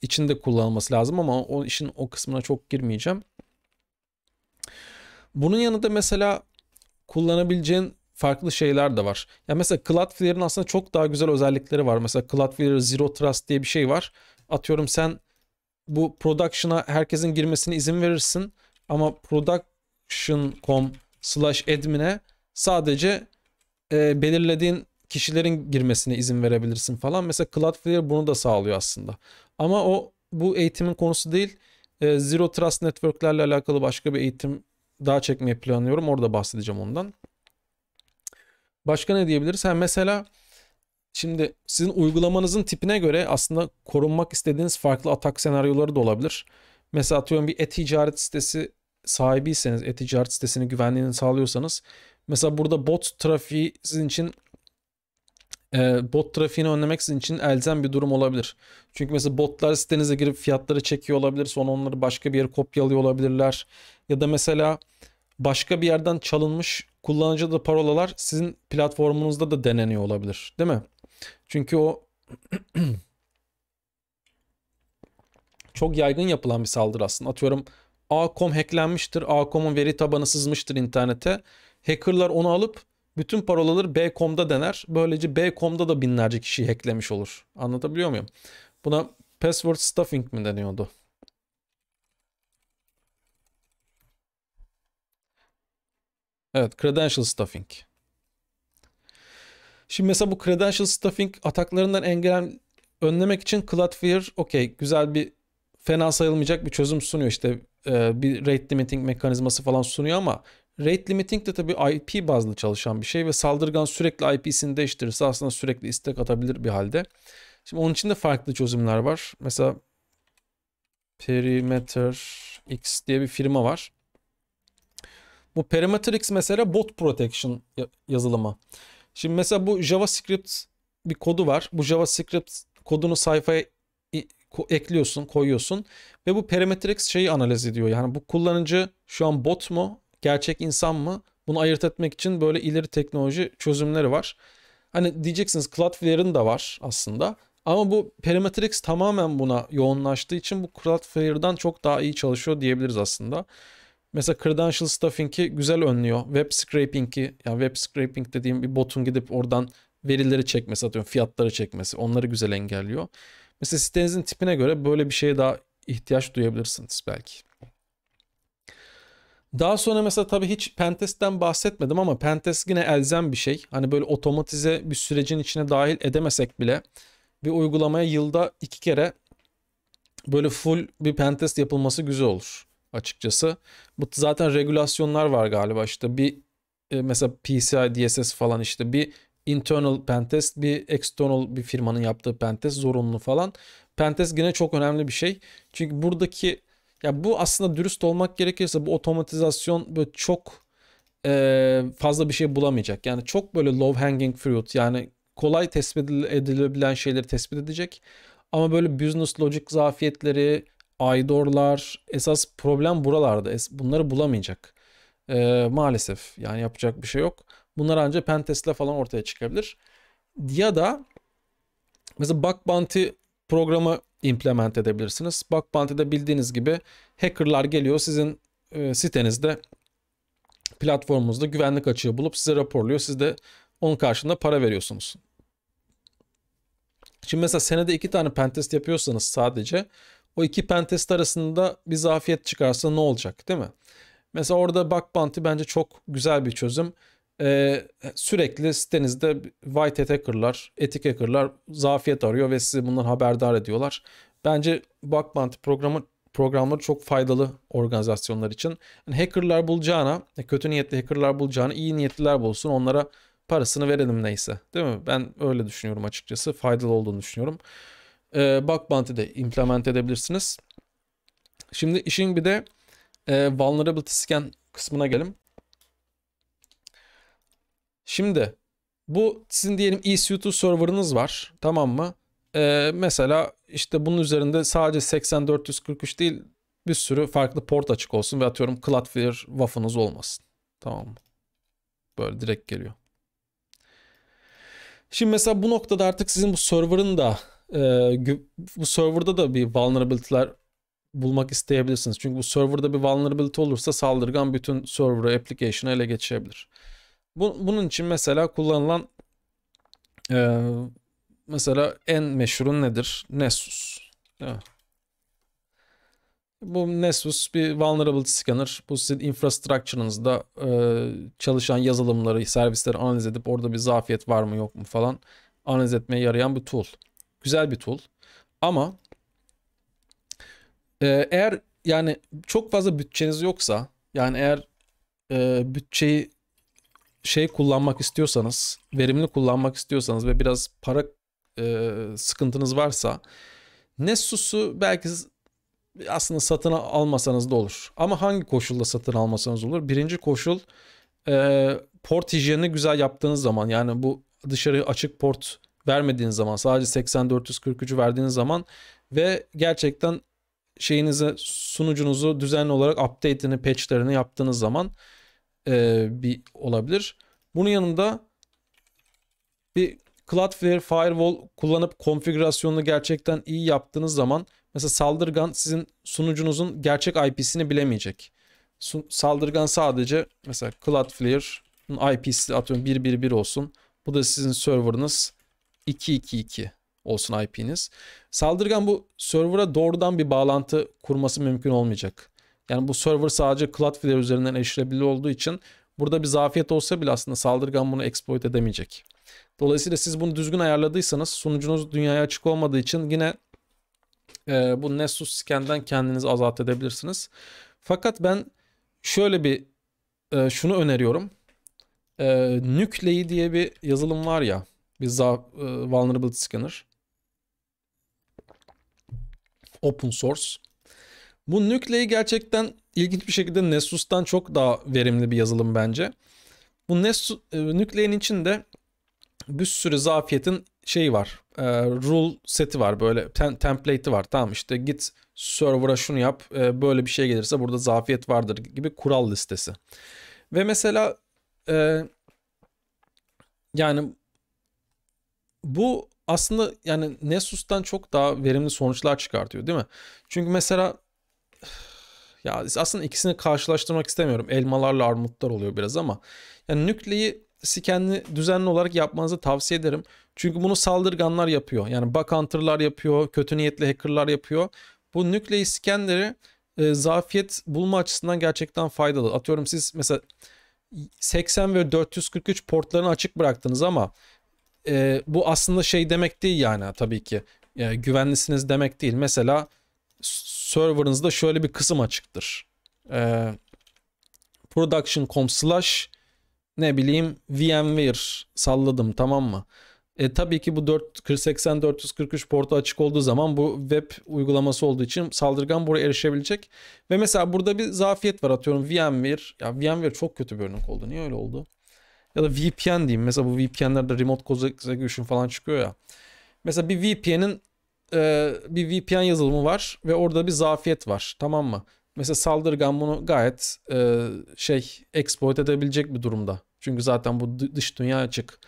içinde kullanılması lazım ama o işin o kısmına çok girmeyeceğim. Bunun yanında mesela kullanabileceğin farklı şeyler de var. Ya mesela Cloudflare'ın aslında çok daha güzel özellikleri var. Mesela Cloudflare Zero Trust diye bir şey var. Atıyorum sen bu production'a herkesin girmesine izin verirsin ama production.com slash admin'e sadece e, belirlediğin kişilerin girmesine izin verebilirsin falan. Mesela Cloudflare bunu da sağlıyor aslında. Ama o bu eğitimin konusu değil. E, Zero Trust Network'lerle alakalı başka bir eğitim daha çekmeye planlıyorum. Orada bahsedeceğim ondan. Başka ne diyebiliriz? Ha, mesela şimdi sizin uygulamanızın tipine göre aslında korunmak istediğiniz farklı atak senaryoları da olabilir. Mesela atıyorum bir e-ticaret sitesi sahibiyseniz, e-ticaret sitesinin güvenliğini sağlıyorsanız mesela burada bot trafiği sizin için e, bot trafiğini önlemek sizin için elzem bir durum olabilir. Çünkü mesela botlar sitenize girip fiyatları çekiyor olabilir. Sonra onları başka bir yere kopyalıyor olabilirler ya da mesela başka bir yerden çalınmış kullanıcı da parolalar sizin platformunuzda da deneniyor olabilir değil mi? Çünkü o çok yaygın yapılan bir saldırı aslında. Atıyorum A.com hacklenmiştir. A.com'un veri tabanı sızmıştır internete. Hackerlar onu alıp bütün parolaları B.com'da dener. Böylece B.com'da da binlerce kişi hacklemiş olur. Anlatabiliyor muyum? Buna password stuffing mi deniyordu? Evet credential stuffing. Şimdi mesela bu credential stuffing ataklarından engel önlemek için Cloudflare okey güzel bir fena sayılmayacak bir çözüm sunuyor. işte ee, bir rate limiting mekanizması falan sunuyor ama rate limiting de tabii IP bazlı çalışan bir şey ve saldırgan sürekli IP'sini değiştirirse aslında sürekli istek atabilir bir halde. Şimdi onun için de farklı çözümler var. Mesela Perimeter X diye bir firma var. Bu Parametrix mesela bot protection yazılımı. Şimdi mesela bu JavaScript bir kodu var. Bu JavaScript kodunu sayfaya ekliyorsun, koyuyorsun ve bu Parametrix şeyi analiz ediyor. Yani bu kullanıcı şu an bot mu, gerçek insan mı? Bunu ayırt etmek için böyle ileri teknoloji çözümleri var. Hani diyeceksiniz Cloudflare'ın da var aslında. Ama bu parametrix tamamen buna yoğunlaştığı için bu Cloudflare'dan çok daha iyi çalışıyor diyebiliriz aslında. Mesela credential stuffing'i güzel önlüyor. Web scraping'i yani web scraping dediğim bir botun gidip oradan verileri çekmesi atıyorum fiyatları çekmesi onları güzel engelliyor. Mesela sitenizin tipine göre böyle bir şeye daha ihtiyaç duyabilirsiniz belki. Daha sonra mesela tabii hiç pentest'ten bahsetmedim ama pentest yine elzem bir şey. Hani böyle otomatize bir sürecin içine dahil edemesek bile bir uygulamaya yılda iki kere böyle full bir pentest yapılması güzel olur açıkçası. Bu zaten regülasyonlar var galiba işte bir e, mesela PCI DSS falan işte bir internal pentest bir external bir firmanın yaptığı pentest zorunlu falan. Pentest yine çok önemli bir şey. Çünkü buradaki ya bu aslında dürüst olmak gerekirse bu otomatizasyon böyle çok e, fazla bir şey bulamayacak. Yani çok böyle low hanging fruit yani kolay tespit edilebilen şeyleri tespit edecek. Ama böyle business logic zafiyetleri, Aydorlar esas problem buralarda. Bunları bulamayacak. E, maalesef yani yapacak bir şey yok. Bunlar ancak pentestle falan ortaya çıkabilir. Ya da mesela bug bounty programı implement edebilirsiniz. Bug bounty'de bildiğiniz gibi hackerlar geliyor sizin e, sitenizde platformunuzda güvenlik açığı bulup size raporluyor. Siz de onun karşılığında para veriyorsunuz. Şimdi mesela senede iki tane pentest yapıyorsanız sadece o iki pentest arasında bir zafiyet çıkarsa ne olacak değil mi? Mesela orada bug bounty bence çok güzel bir çözüm. Ee, sürekli sitenizde white hat hackerlar, etik hackerlar zafiyet arıyor ve sizi bundan haberdar ediyorlar. Bence bug bounty programı programları çok faydalı organizasyonlar için. Yani hackerlar bulacağına, kötü niyetli hackerlar bulacağına iyi niyetliler bulsun. Onlara parasını verelim neyse. Değil mi? Ben öyle düşünüyorum açıkçası. Faydalı olduğunu düşünüyorum e, ee, bug bounty de implement edebilirsiniz. Şimdi işin bir de e, vulnerability scan kısmına gelin. Şimdi bu sizin diyelim EC2 server'ınız var tamam mı? Ee, mesela işte bunun üzerinde sadece 8443 değil bir sürü farklı port açık olsun ve atıyorum Cloudflare WAF'ınız olmasın. Tamam mı? Böyle direkt geliyor. Şimdi mesela bu noktada artık sizin bu server'ın da e, bu serverda da bir vulnerability'ler bulmak isteyebilirsiniz. Çünkü bu serverda bir vulnerability olursa saldırgan bütün server'ı, application'ı ele geçirebilir. Bu, bunun için mesela kullanılan e, mesela en meşhurun nedir? Nessus. Bu Nessus bir vulnerability scanner. Bu sizin infrastructure'ınızda e, çalışan yazılımları, servisleri analiz edip orada bir zafiyet var mı yok mu falan analiz etmeye yarayan bir tool. Güzel bir tool. Ama e, eğer yani çok fazla bütçeniz yoksa yani eğer e, bütçeyi şey kullanmak istiyorsanız, verimli kullanmak istiyorsanız ve biraz para e, sıkıntınız varsa Nessus'u belki aslında satın almasanız da olur. Ama hangi koşulda satın almasanız olur? Birinci koşul e, port hijyenini güzel yaptığınız zaman yani bu dışarı açık port vermediğiniz zaman sadece 80-443'ü verdiğiniz zaman ve gerçekten şeyinizi sunucunuzu düzenli olarak update'ini patch'lerini yaptığınız zaman e, bir olabilir. Bunun yanında bir Cloudflare Firewall kullanıp konfigürasyonunu gerçekten iyi yaptığınız zaman mesela saldırgan sizin sunucunuzun gerçek IP'sini bilemeyecek. Saldırgan sadece mesela Cloudflare'ın IP'si atıyorum 111 olsun. Bu da sizin server'ınız 222 olsun IP'niz. Saldırgan bu server'a doğrudan bir bağlantı kurması mümkün olmayacak. Yani bu server sadece Cloudflare üzerinden erişilebilir olduğu için burada bir zafiyet olsa bile aslında saldırgan bunu exploit edemeyecek. Dolayısıyla siz bunu düzgün ayarladıysanız sunucunuz dünyaya açık olmadığı için yine e, bu Nessus scan'den kendinizi azat edebilirsiniz. Fakat ben şöyle bir e, şunu öneriyorum. E, Nükleyi diye bir yazılım var ya biz daha e, vulnerability scanner. Open source. Bu nükleyi gerçekten ilginç bir şekilde Nessus'tan çok daha verimli bir yazılım bence. Bu Nessus, e, nükleyin içinde bir sürü zafiyetin şeyi var. E, rule seti var böyle tem template'i var. Tamam işte git server'a şunu yap e, böyle bir şey gelirse burada zafiyet vardır gibi kural listesi. Ve mesela e, yani bu aslında yani Nessus'tan çok daha verimli sonuçlar çıkartıyor değil mi? Çünkü mesela ya aslında ikisini karşılaştırmak istemiyorum. Elmalarla armutlar oluyor biraz ama yani nükleyi skenli düzenli olarak yapmanızı tavsiye ederim. Çünkü bunu saldırganlar yapıyor. Yani bug hunter'lar yapıyor, kötü niyetli hacker'lar yapıyor. Bu nükleyi skenleri e, zafiyet bulma açısından gerçekten faydalı. Atıyorum siz mesela 80 ve 443 portlarını açık bıraktınız ama e, bu aslında şey demek değil yani tabii ki. E, güvenlisiniz demek değil. Mesela serverınızda şöyle bir kısım açıktır. E, production.com slash ne bileyim VMware salladım tamam mı? E, tabii ki bu 480 443 portu açık olduğu zaman bu web uygulaması olduğu için saldırgan buraya erişebilecek. Ve mesela burada bir zafiyet var atıyorum VMware. Ya VMware çok kötü bir örnek oldu. Niye öyle oldu? ya da VPN diyeyim. Mesela bu VPN'lerde remote code execution falan çıkıyor ya. Mesela bir VPN'in e, bir VPN yazılımı var ve orada bir zafiyet var. Tamam mı? Mesela saldırgan bunu gayet e, şey exploit edebilecek bir durumda. Çünkü zaten bu dış dünya açık.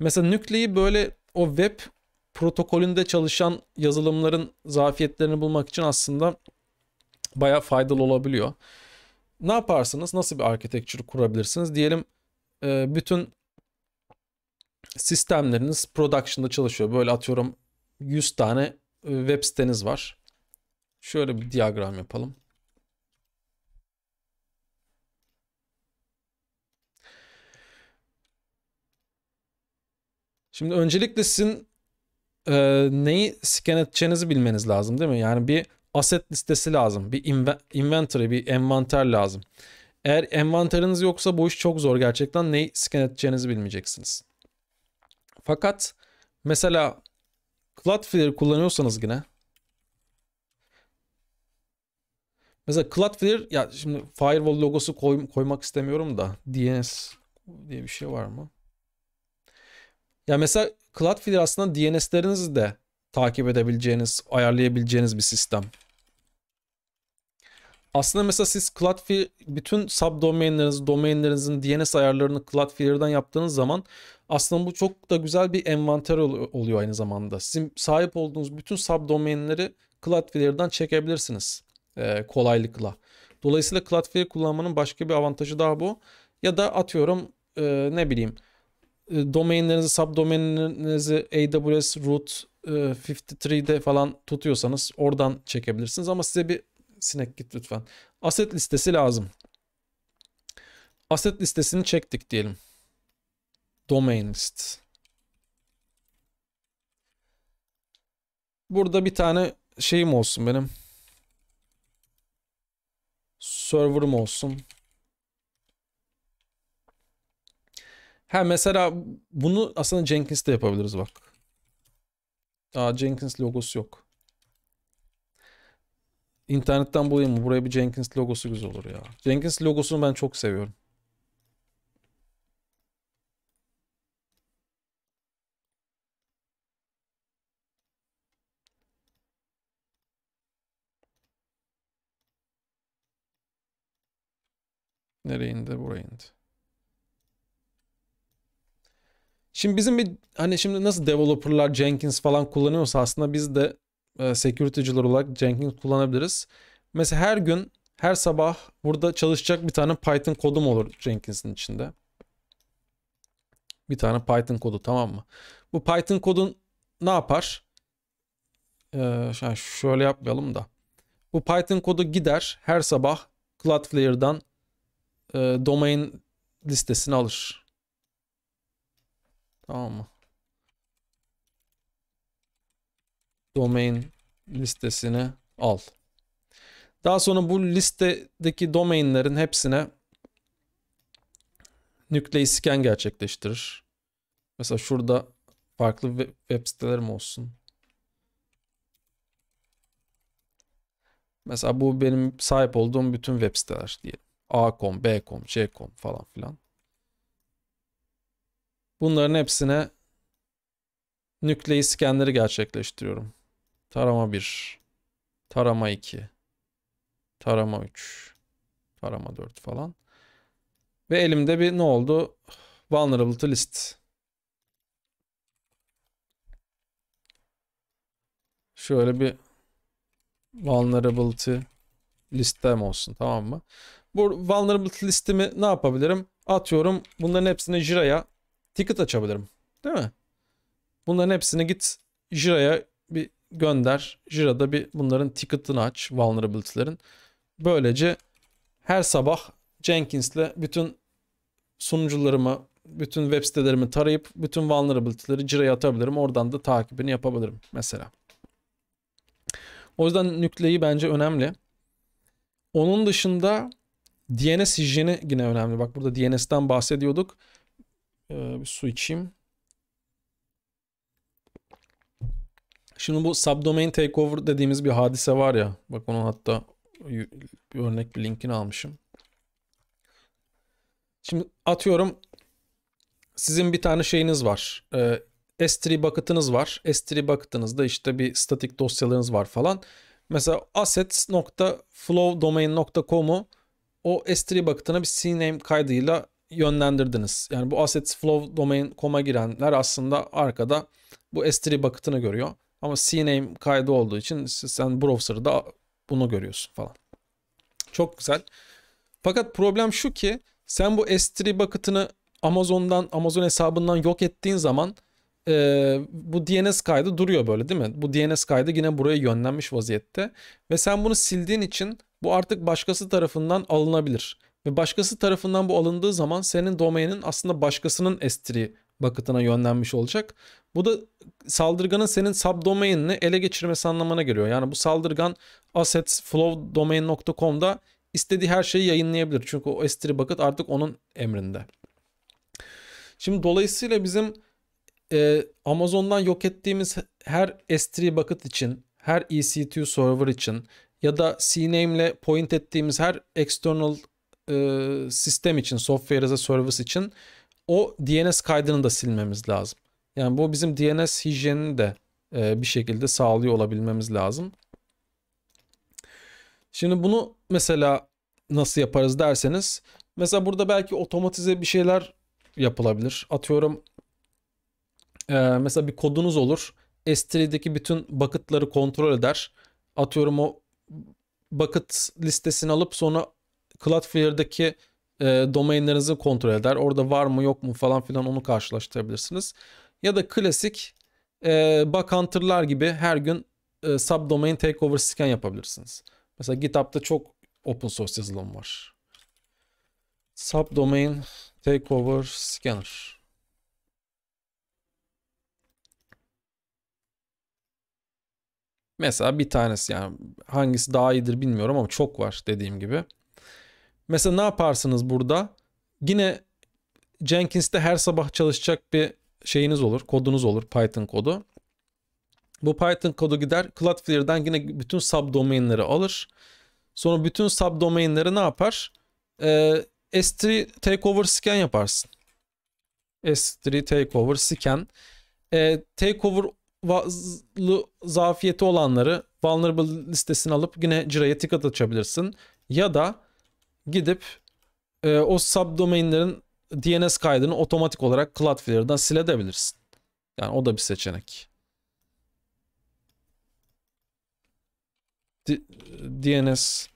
Mesela nükleyi böyle o web protokolünde çalışan yazılımların zafiyetlerini bulmak için aslında baya faydalı olabiliyor. Ne yaparsınız? Nasıl bir architecture kurabilirsiniz? Diyelim e, bütün sistemleriniz production'da çalışıyor. Böyle atıyorum 100 tane e, web siteniz var. Şöyle bir diyagram yapalım. Şimdi öncelikle sizin e, neyi scan edeceğinizi bilmeniz lazım değil mi? Yani bir asset listesi lazım. Bir inventory, bir envanter lazım. Eğer envanteriniz yoksa bu iş çok zor gerçekten. Neyi scan edeceğinizi bilmeyeceksiniz. Fakat mesela Cloudflare kullanıyorsanız yine Mesela Cloudflare ya şimdi firewall logosu koy, koymak istemiyorum da DNS diye bir şey var mı? Ya mesela Cloudflare aslında DNS'lerinizi de takip edebileceğiniz, ayarlayabileceğiniz bir sistem. Aslında mesela siz Cloudflare bütün subdomainlerinizi, domainlerinizin DNS ayarlarını Cloudflare'dan yaptığınız zaman aslında bu çok da güzel bir envanter oluyor aynı zamanda. Sizin sahip olduğunuz bütün subdomainleri Cloudflare'dan çekebilirsiniz e, kolaylıkla. Dolayısıyla Cloudflare kullanmanın başka bir avantajı daha bu. Ya da atıyorum e, ne bileyim e, domainlerinizi, subdomainlerinizi AWS root e, 53'de falan tutuyorsanız oradan çekebilirsiniz ama size bir sinek git lütfen. Asset listesi lazım. Asset listesini çektik diyelim. Domain list. Burada bir tane şeyim olsun benim. Server'ım olsun. Ha mesela bunu aslında Jenkins'te yapabiliriz bak. Aa Jenkins logosu yok. İnternetten bulayım mı? Buraya bir Jenkins logosu güzel olur ya. Jenkins logosunu ben çok seviyorum. Nereye indi? Buraya indi. Şimdi bizim bir hani şimdi nasıl developerlar Jenkins falan kullanıyorsa aslında biz de e, olarak Jenkins kullanabiliriz. Mesela her gün, her sabah burada çalışacak bir tane Python kodum olur Jenkins'in içinde. Bir tane Python kodu tamam mı? Bu Python kodun ne yapar? Ee, şöyle yapmayalım da. Bu Python kodu gider her sabah Cloudflare'dan e, domain listesini alır. Tamam mı? domain listesini al. Daha sonra bu listedeki domainlerin hepsine nükleyi scan gerçekleştirir. Mesela şurada farklı web, sitelerim olsun. Mesela bu benim sahip olduğum bütün web siteler diyelim. A.com, B.com, C.com falan filan. Bunların hepsine nükleyi scanleri gerçekleştiriyorum. Tarama 1. Tarama 2. Tarama 3. Tarama 4 falan. Ve elimde bir ne oldu? Vulnerability list. Şöyle bir vulnerability listem olsun tamam mı? Bu vulnerability listimi ne yapabilirim? Atıyorum bunların hepsini Jira'ya ticket açabilirim. Değil mi? Bunların hepsini git Jira'ya bir gönder. Jira'da bir bunların ticket'ını aç vulnerability'lerin. Böylece her sabah Jenkins'le bütün sunucularımı, bütün web sitelerimi tarayıp bütün vulnerability'leri Jira'ya atabilirim. Oradan da takibini yapabilirim mesela. O yüzden nükleyi bence önemli. Onun dışında DNS hijyeni yine önemli. Bak burada DNS'ten bahsediyorduk. Ee, bir su içeyim. Şimdi bu subdomain takeover dediğimiz bir hadise var ya. Bak onun hatta bir örnek bir linkini almışım. Şimdi atıyorum sizin bir tane şeyiniz var. E, ee, S3 bucket'ınız var. S3 bucket'ınızda işte bir statik dosyalarınız var falan. Mesela assets.flowdomain.com'u o S3 bucket'ına bir CNAME kaydıyla yönlendirdiniz. Yani bu assets flow domain.com'a girenler aslında arkada bu S3 bucket'ını görüyor. Ama CNAME kaydı olduğu için sen browser'da bunu görüyorsun falan. Çok güzel. Fakat problem şu ki sen bu S3 bucket'ını Amazon'dan Amazon hesabından yok ettiğin zaman e, bu DNS kaydı duruyor böyle değil mi? Bu DNS kaydı yine buraya yönlenmiş vaziyette ve sen bunu sildiğin için bu artık başkası tarafından alınabilir. Ve başkası tarafından bu alındığı zaman senin domainin aslında başkasının S3 bucket'ına yönlenmiş olacak bu da saldırganın senin subdomainini ele geçirmesi anlamına geliyor. Yani bu saldırgan assetsflowdomain.com'da istediği her şeyi yayınlayabilir. Çünkü o S3 bucket artık onun emrinde. Şimdi dolayısıyla bizim e, Amazon'dan yok ettiğimiz her S3 bucket için, her EC2 server için ya da CNAME ile point ettiğimiz her external e, sistem için, software as a service için o DNS kaydını da silmemiz lazım. Yani bu bizim DNS hijyenini de e, bir şekilde sağlıyor olabilmemiz lazım. Şimdi bunu mesela nasıl yaparız derseniz mesela burada belki otomatize bir şeyler yapılabilir. Atıyorum e, mesela bir kodunuz olur. S3'deki bütün bucket'ları kontrol eder. Atıyorum o bucket listesini alıp sonra cloudflare'deki e, domainlerinizi kontrol eder. Orada var mı yok mu falan filan onu karşılaştırabilirsiniz ya da klasik e, bug hunter'lar gibi her gün e, subdomain takeover scan yapabilirsiniz. Mesela GitHub'da çok open source yazılım var. Subdomain takeover scanner. Mesela bir tanesi yani hangisi daha iyidir bilmiyorum ama çok var dediğim gibi. Mesela ne yaparsınız burada? Yine Jenkins'te her sabah çalışacak bir şeyiniz olur, kodunuz olur, Python kodu. Bu Python kodu gider Cloudflare'den yine bütün subdomainleri alır. Sonra bütün subdomainleri ne yapar? Ee, S3 takeover scan yaparsın. S3 takeover scan. Ee, takeover zafiyeti olanları vulnerable listesini alıp yine Jira'ya ticket açabilirsin. Ya da gidip e, o subdomainlerin DNS kaydını otomatik olarak Cloudflare'dan silebilirsin. Yani o da bir seçenek. D DNS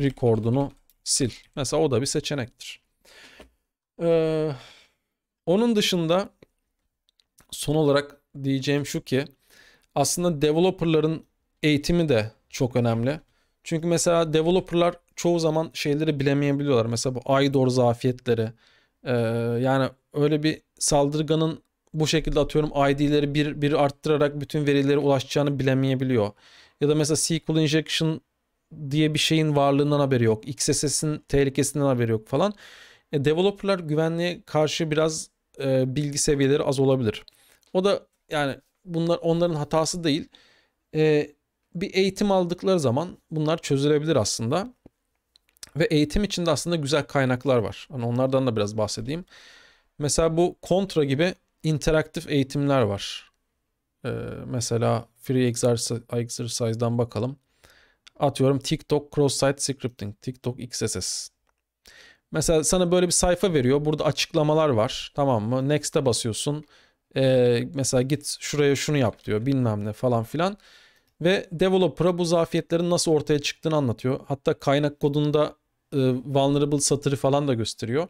record'unu sil. Mesela o da bir seçenektir. Ee, onun dışında son olarak diyeceğim şu ki aslında developerların eğitimi de çok önemli. Çünkü mesela developerlar çoğu zaman şeyleri bilemeyebiliyorlar. Mesela bu IDOR zafiyetleri, ee, yani öyle bir saldırganın bu şekilde atıyorum ID'leri bir, bir arttırarak bütün verilere ulaşacağını bilemeyebiliyor. Ya da mesela SQL injection diye bir şeyin varlığından haberi yok. XSS'in tehlikesinden haberi yok falan. E, developerlar güvenliğe karşı biraz e, bilgi seviyeleri az olabilir. O da yani bunlar onların hatası değil. E, bir eğitim aldıkları zaman bunlar çözülebilir aslında. Ve eğitim içinde aslında güzel kaynaklar var. Hani onlardan da biraz bahsedeyim. Mesela bu kontra gibi interaktif eğitimler var. Ee, mesela free exercise'dan bakalım. Atıyorum TikTok cross-site scripting, TikTok XSS. Mesela sana böyle bir sayfa veriyor. Burada açıklamalar var. Tamam mı? Next'e basıyorsun. Ee, mesela git şuraya şunu yap diyor. Bilmem ne falan filan. Ve developer'a bu zafiyetlerin nasıl ortaya çıktığını anlatıyor. Hatta kaynak kodunda e, vulnerable satırı falan da gösteriyor.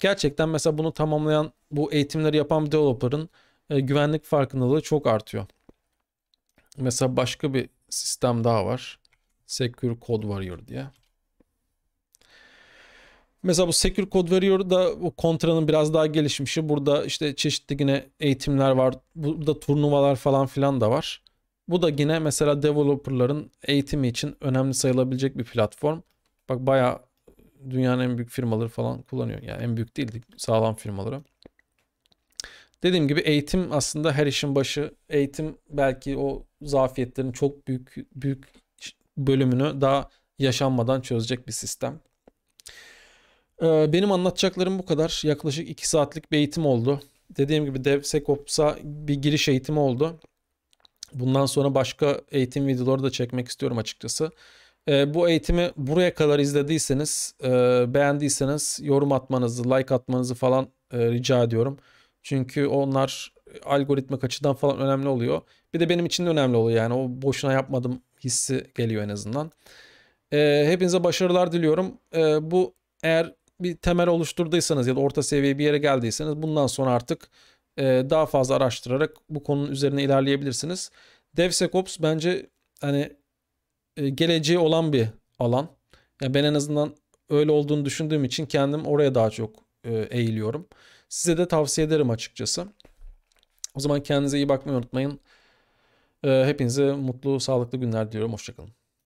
Gerçekten mesela bunu tamamlayan bu eğitimleri yapan bir developer'ın e, güvenlik farkındalığı çok artıyor. Mesela başka bir sistem daha var. Secure Code Warrior diye. Mesela bu Secure Code Warrior da bu kontranın biraz daha gelişmişi. Burada işte çeşitli yine eğitimler var. Burada turnuvalar falan filan da var. Bu da yine mesela developerların eğitimi için önemli sayılabilecek bir platform. Bak bayağı dünyanın en büyük firmaları falan kullanıyor. Yani en büyük değil sağlam firmaları. Dediğim gibi eğitim aslında her işin başı. Eğitim belki o zafiyetlerin çok büyük büyük bölümünü daha yaşanmadan çözecek bir sistem. Ee, benim anlatacaklarım bu kadar. Yaklaşık 2 saatlik bir eğitim oldu. Dediğim gibi DevSecOps'a bir giriş eğitimi oldu. Bundan sonra başka eğitim videoları da çekmek istiyorum açıkçası. E, bu eğitimi buraya kadar izlediyseniz, e, beğendiyseniz yorum atmanızı, like atmanızı falan e, rica ediyorum. Çünkü onlar algoritmik açıdan falan önemli oluyor. Bir de benim için de önemli oluyor yani o boşuna yapmadım hissi geliyor en azından. E, hepinize başarılar diliyorum. E, bu eğer bir temel oluşturduysanız ya da orta seviye bir yere geldiyseniz bundan sonra artık e, daha fazla araştırarak bu konunun üzerine ilerleyebilirsiniz. DevSecOps bence hani e, geleceği olan bir alan. Yani ben en azından öyle olduğunu düşündüğüm için kendim oraya daha çok e, eğiliyorum. Size de tavsiye ederim açıkçası. O zaman kendinize iyi bakmayı unutmayın. E, hepinize mutlu, sağlıklı günler diyorum. Hoşçakalın.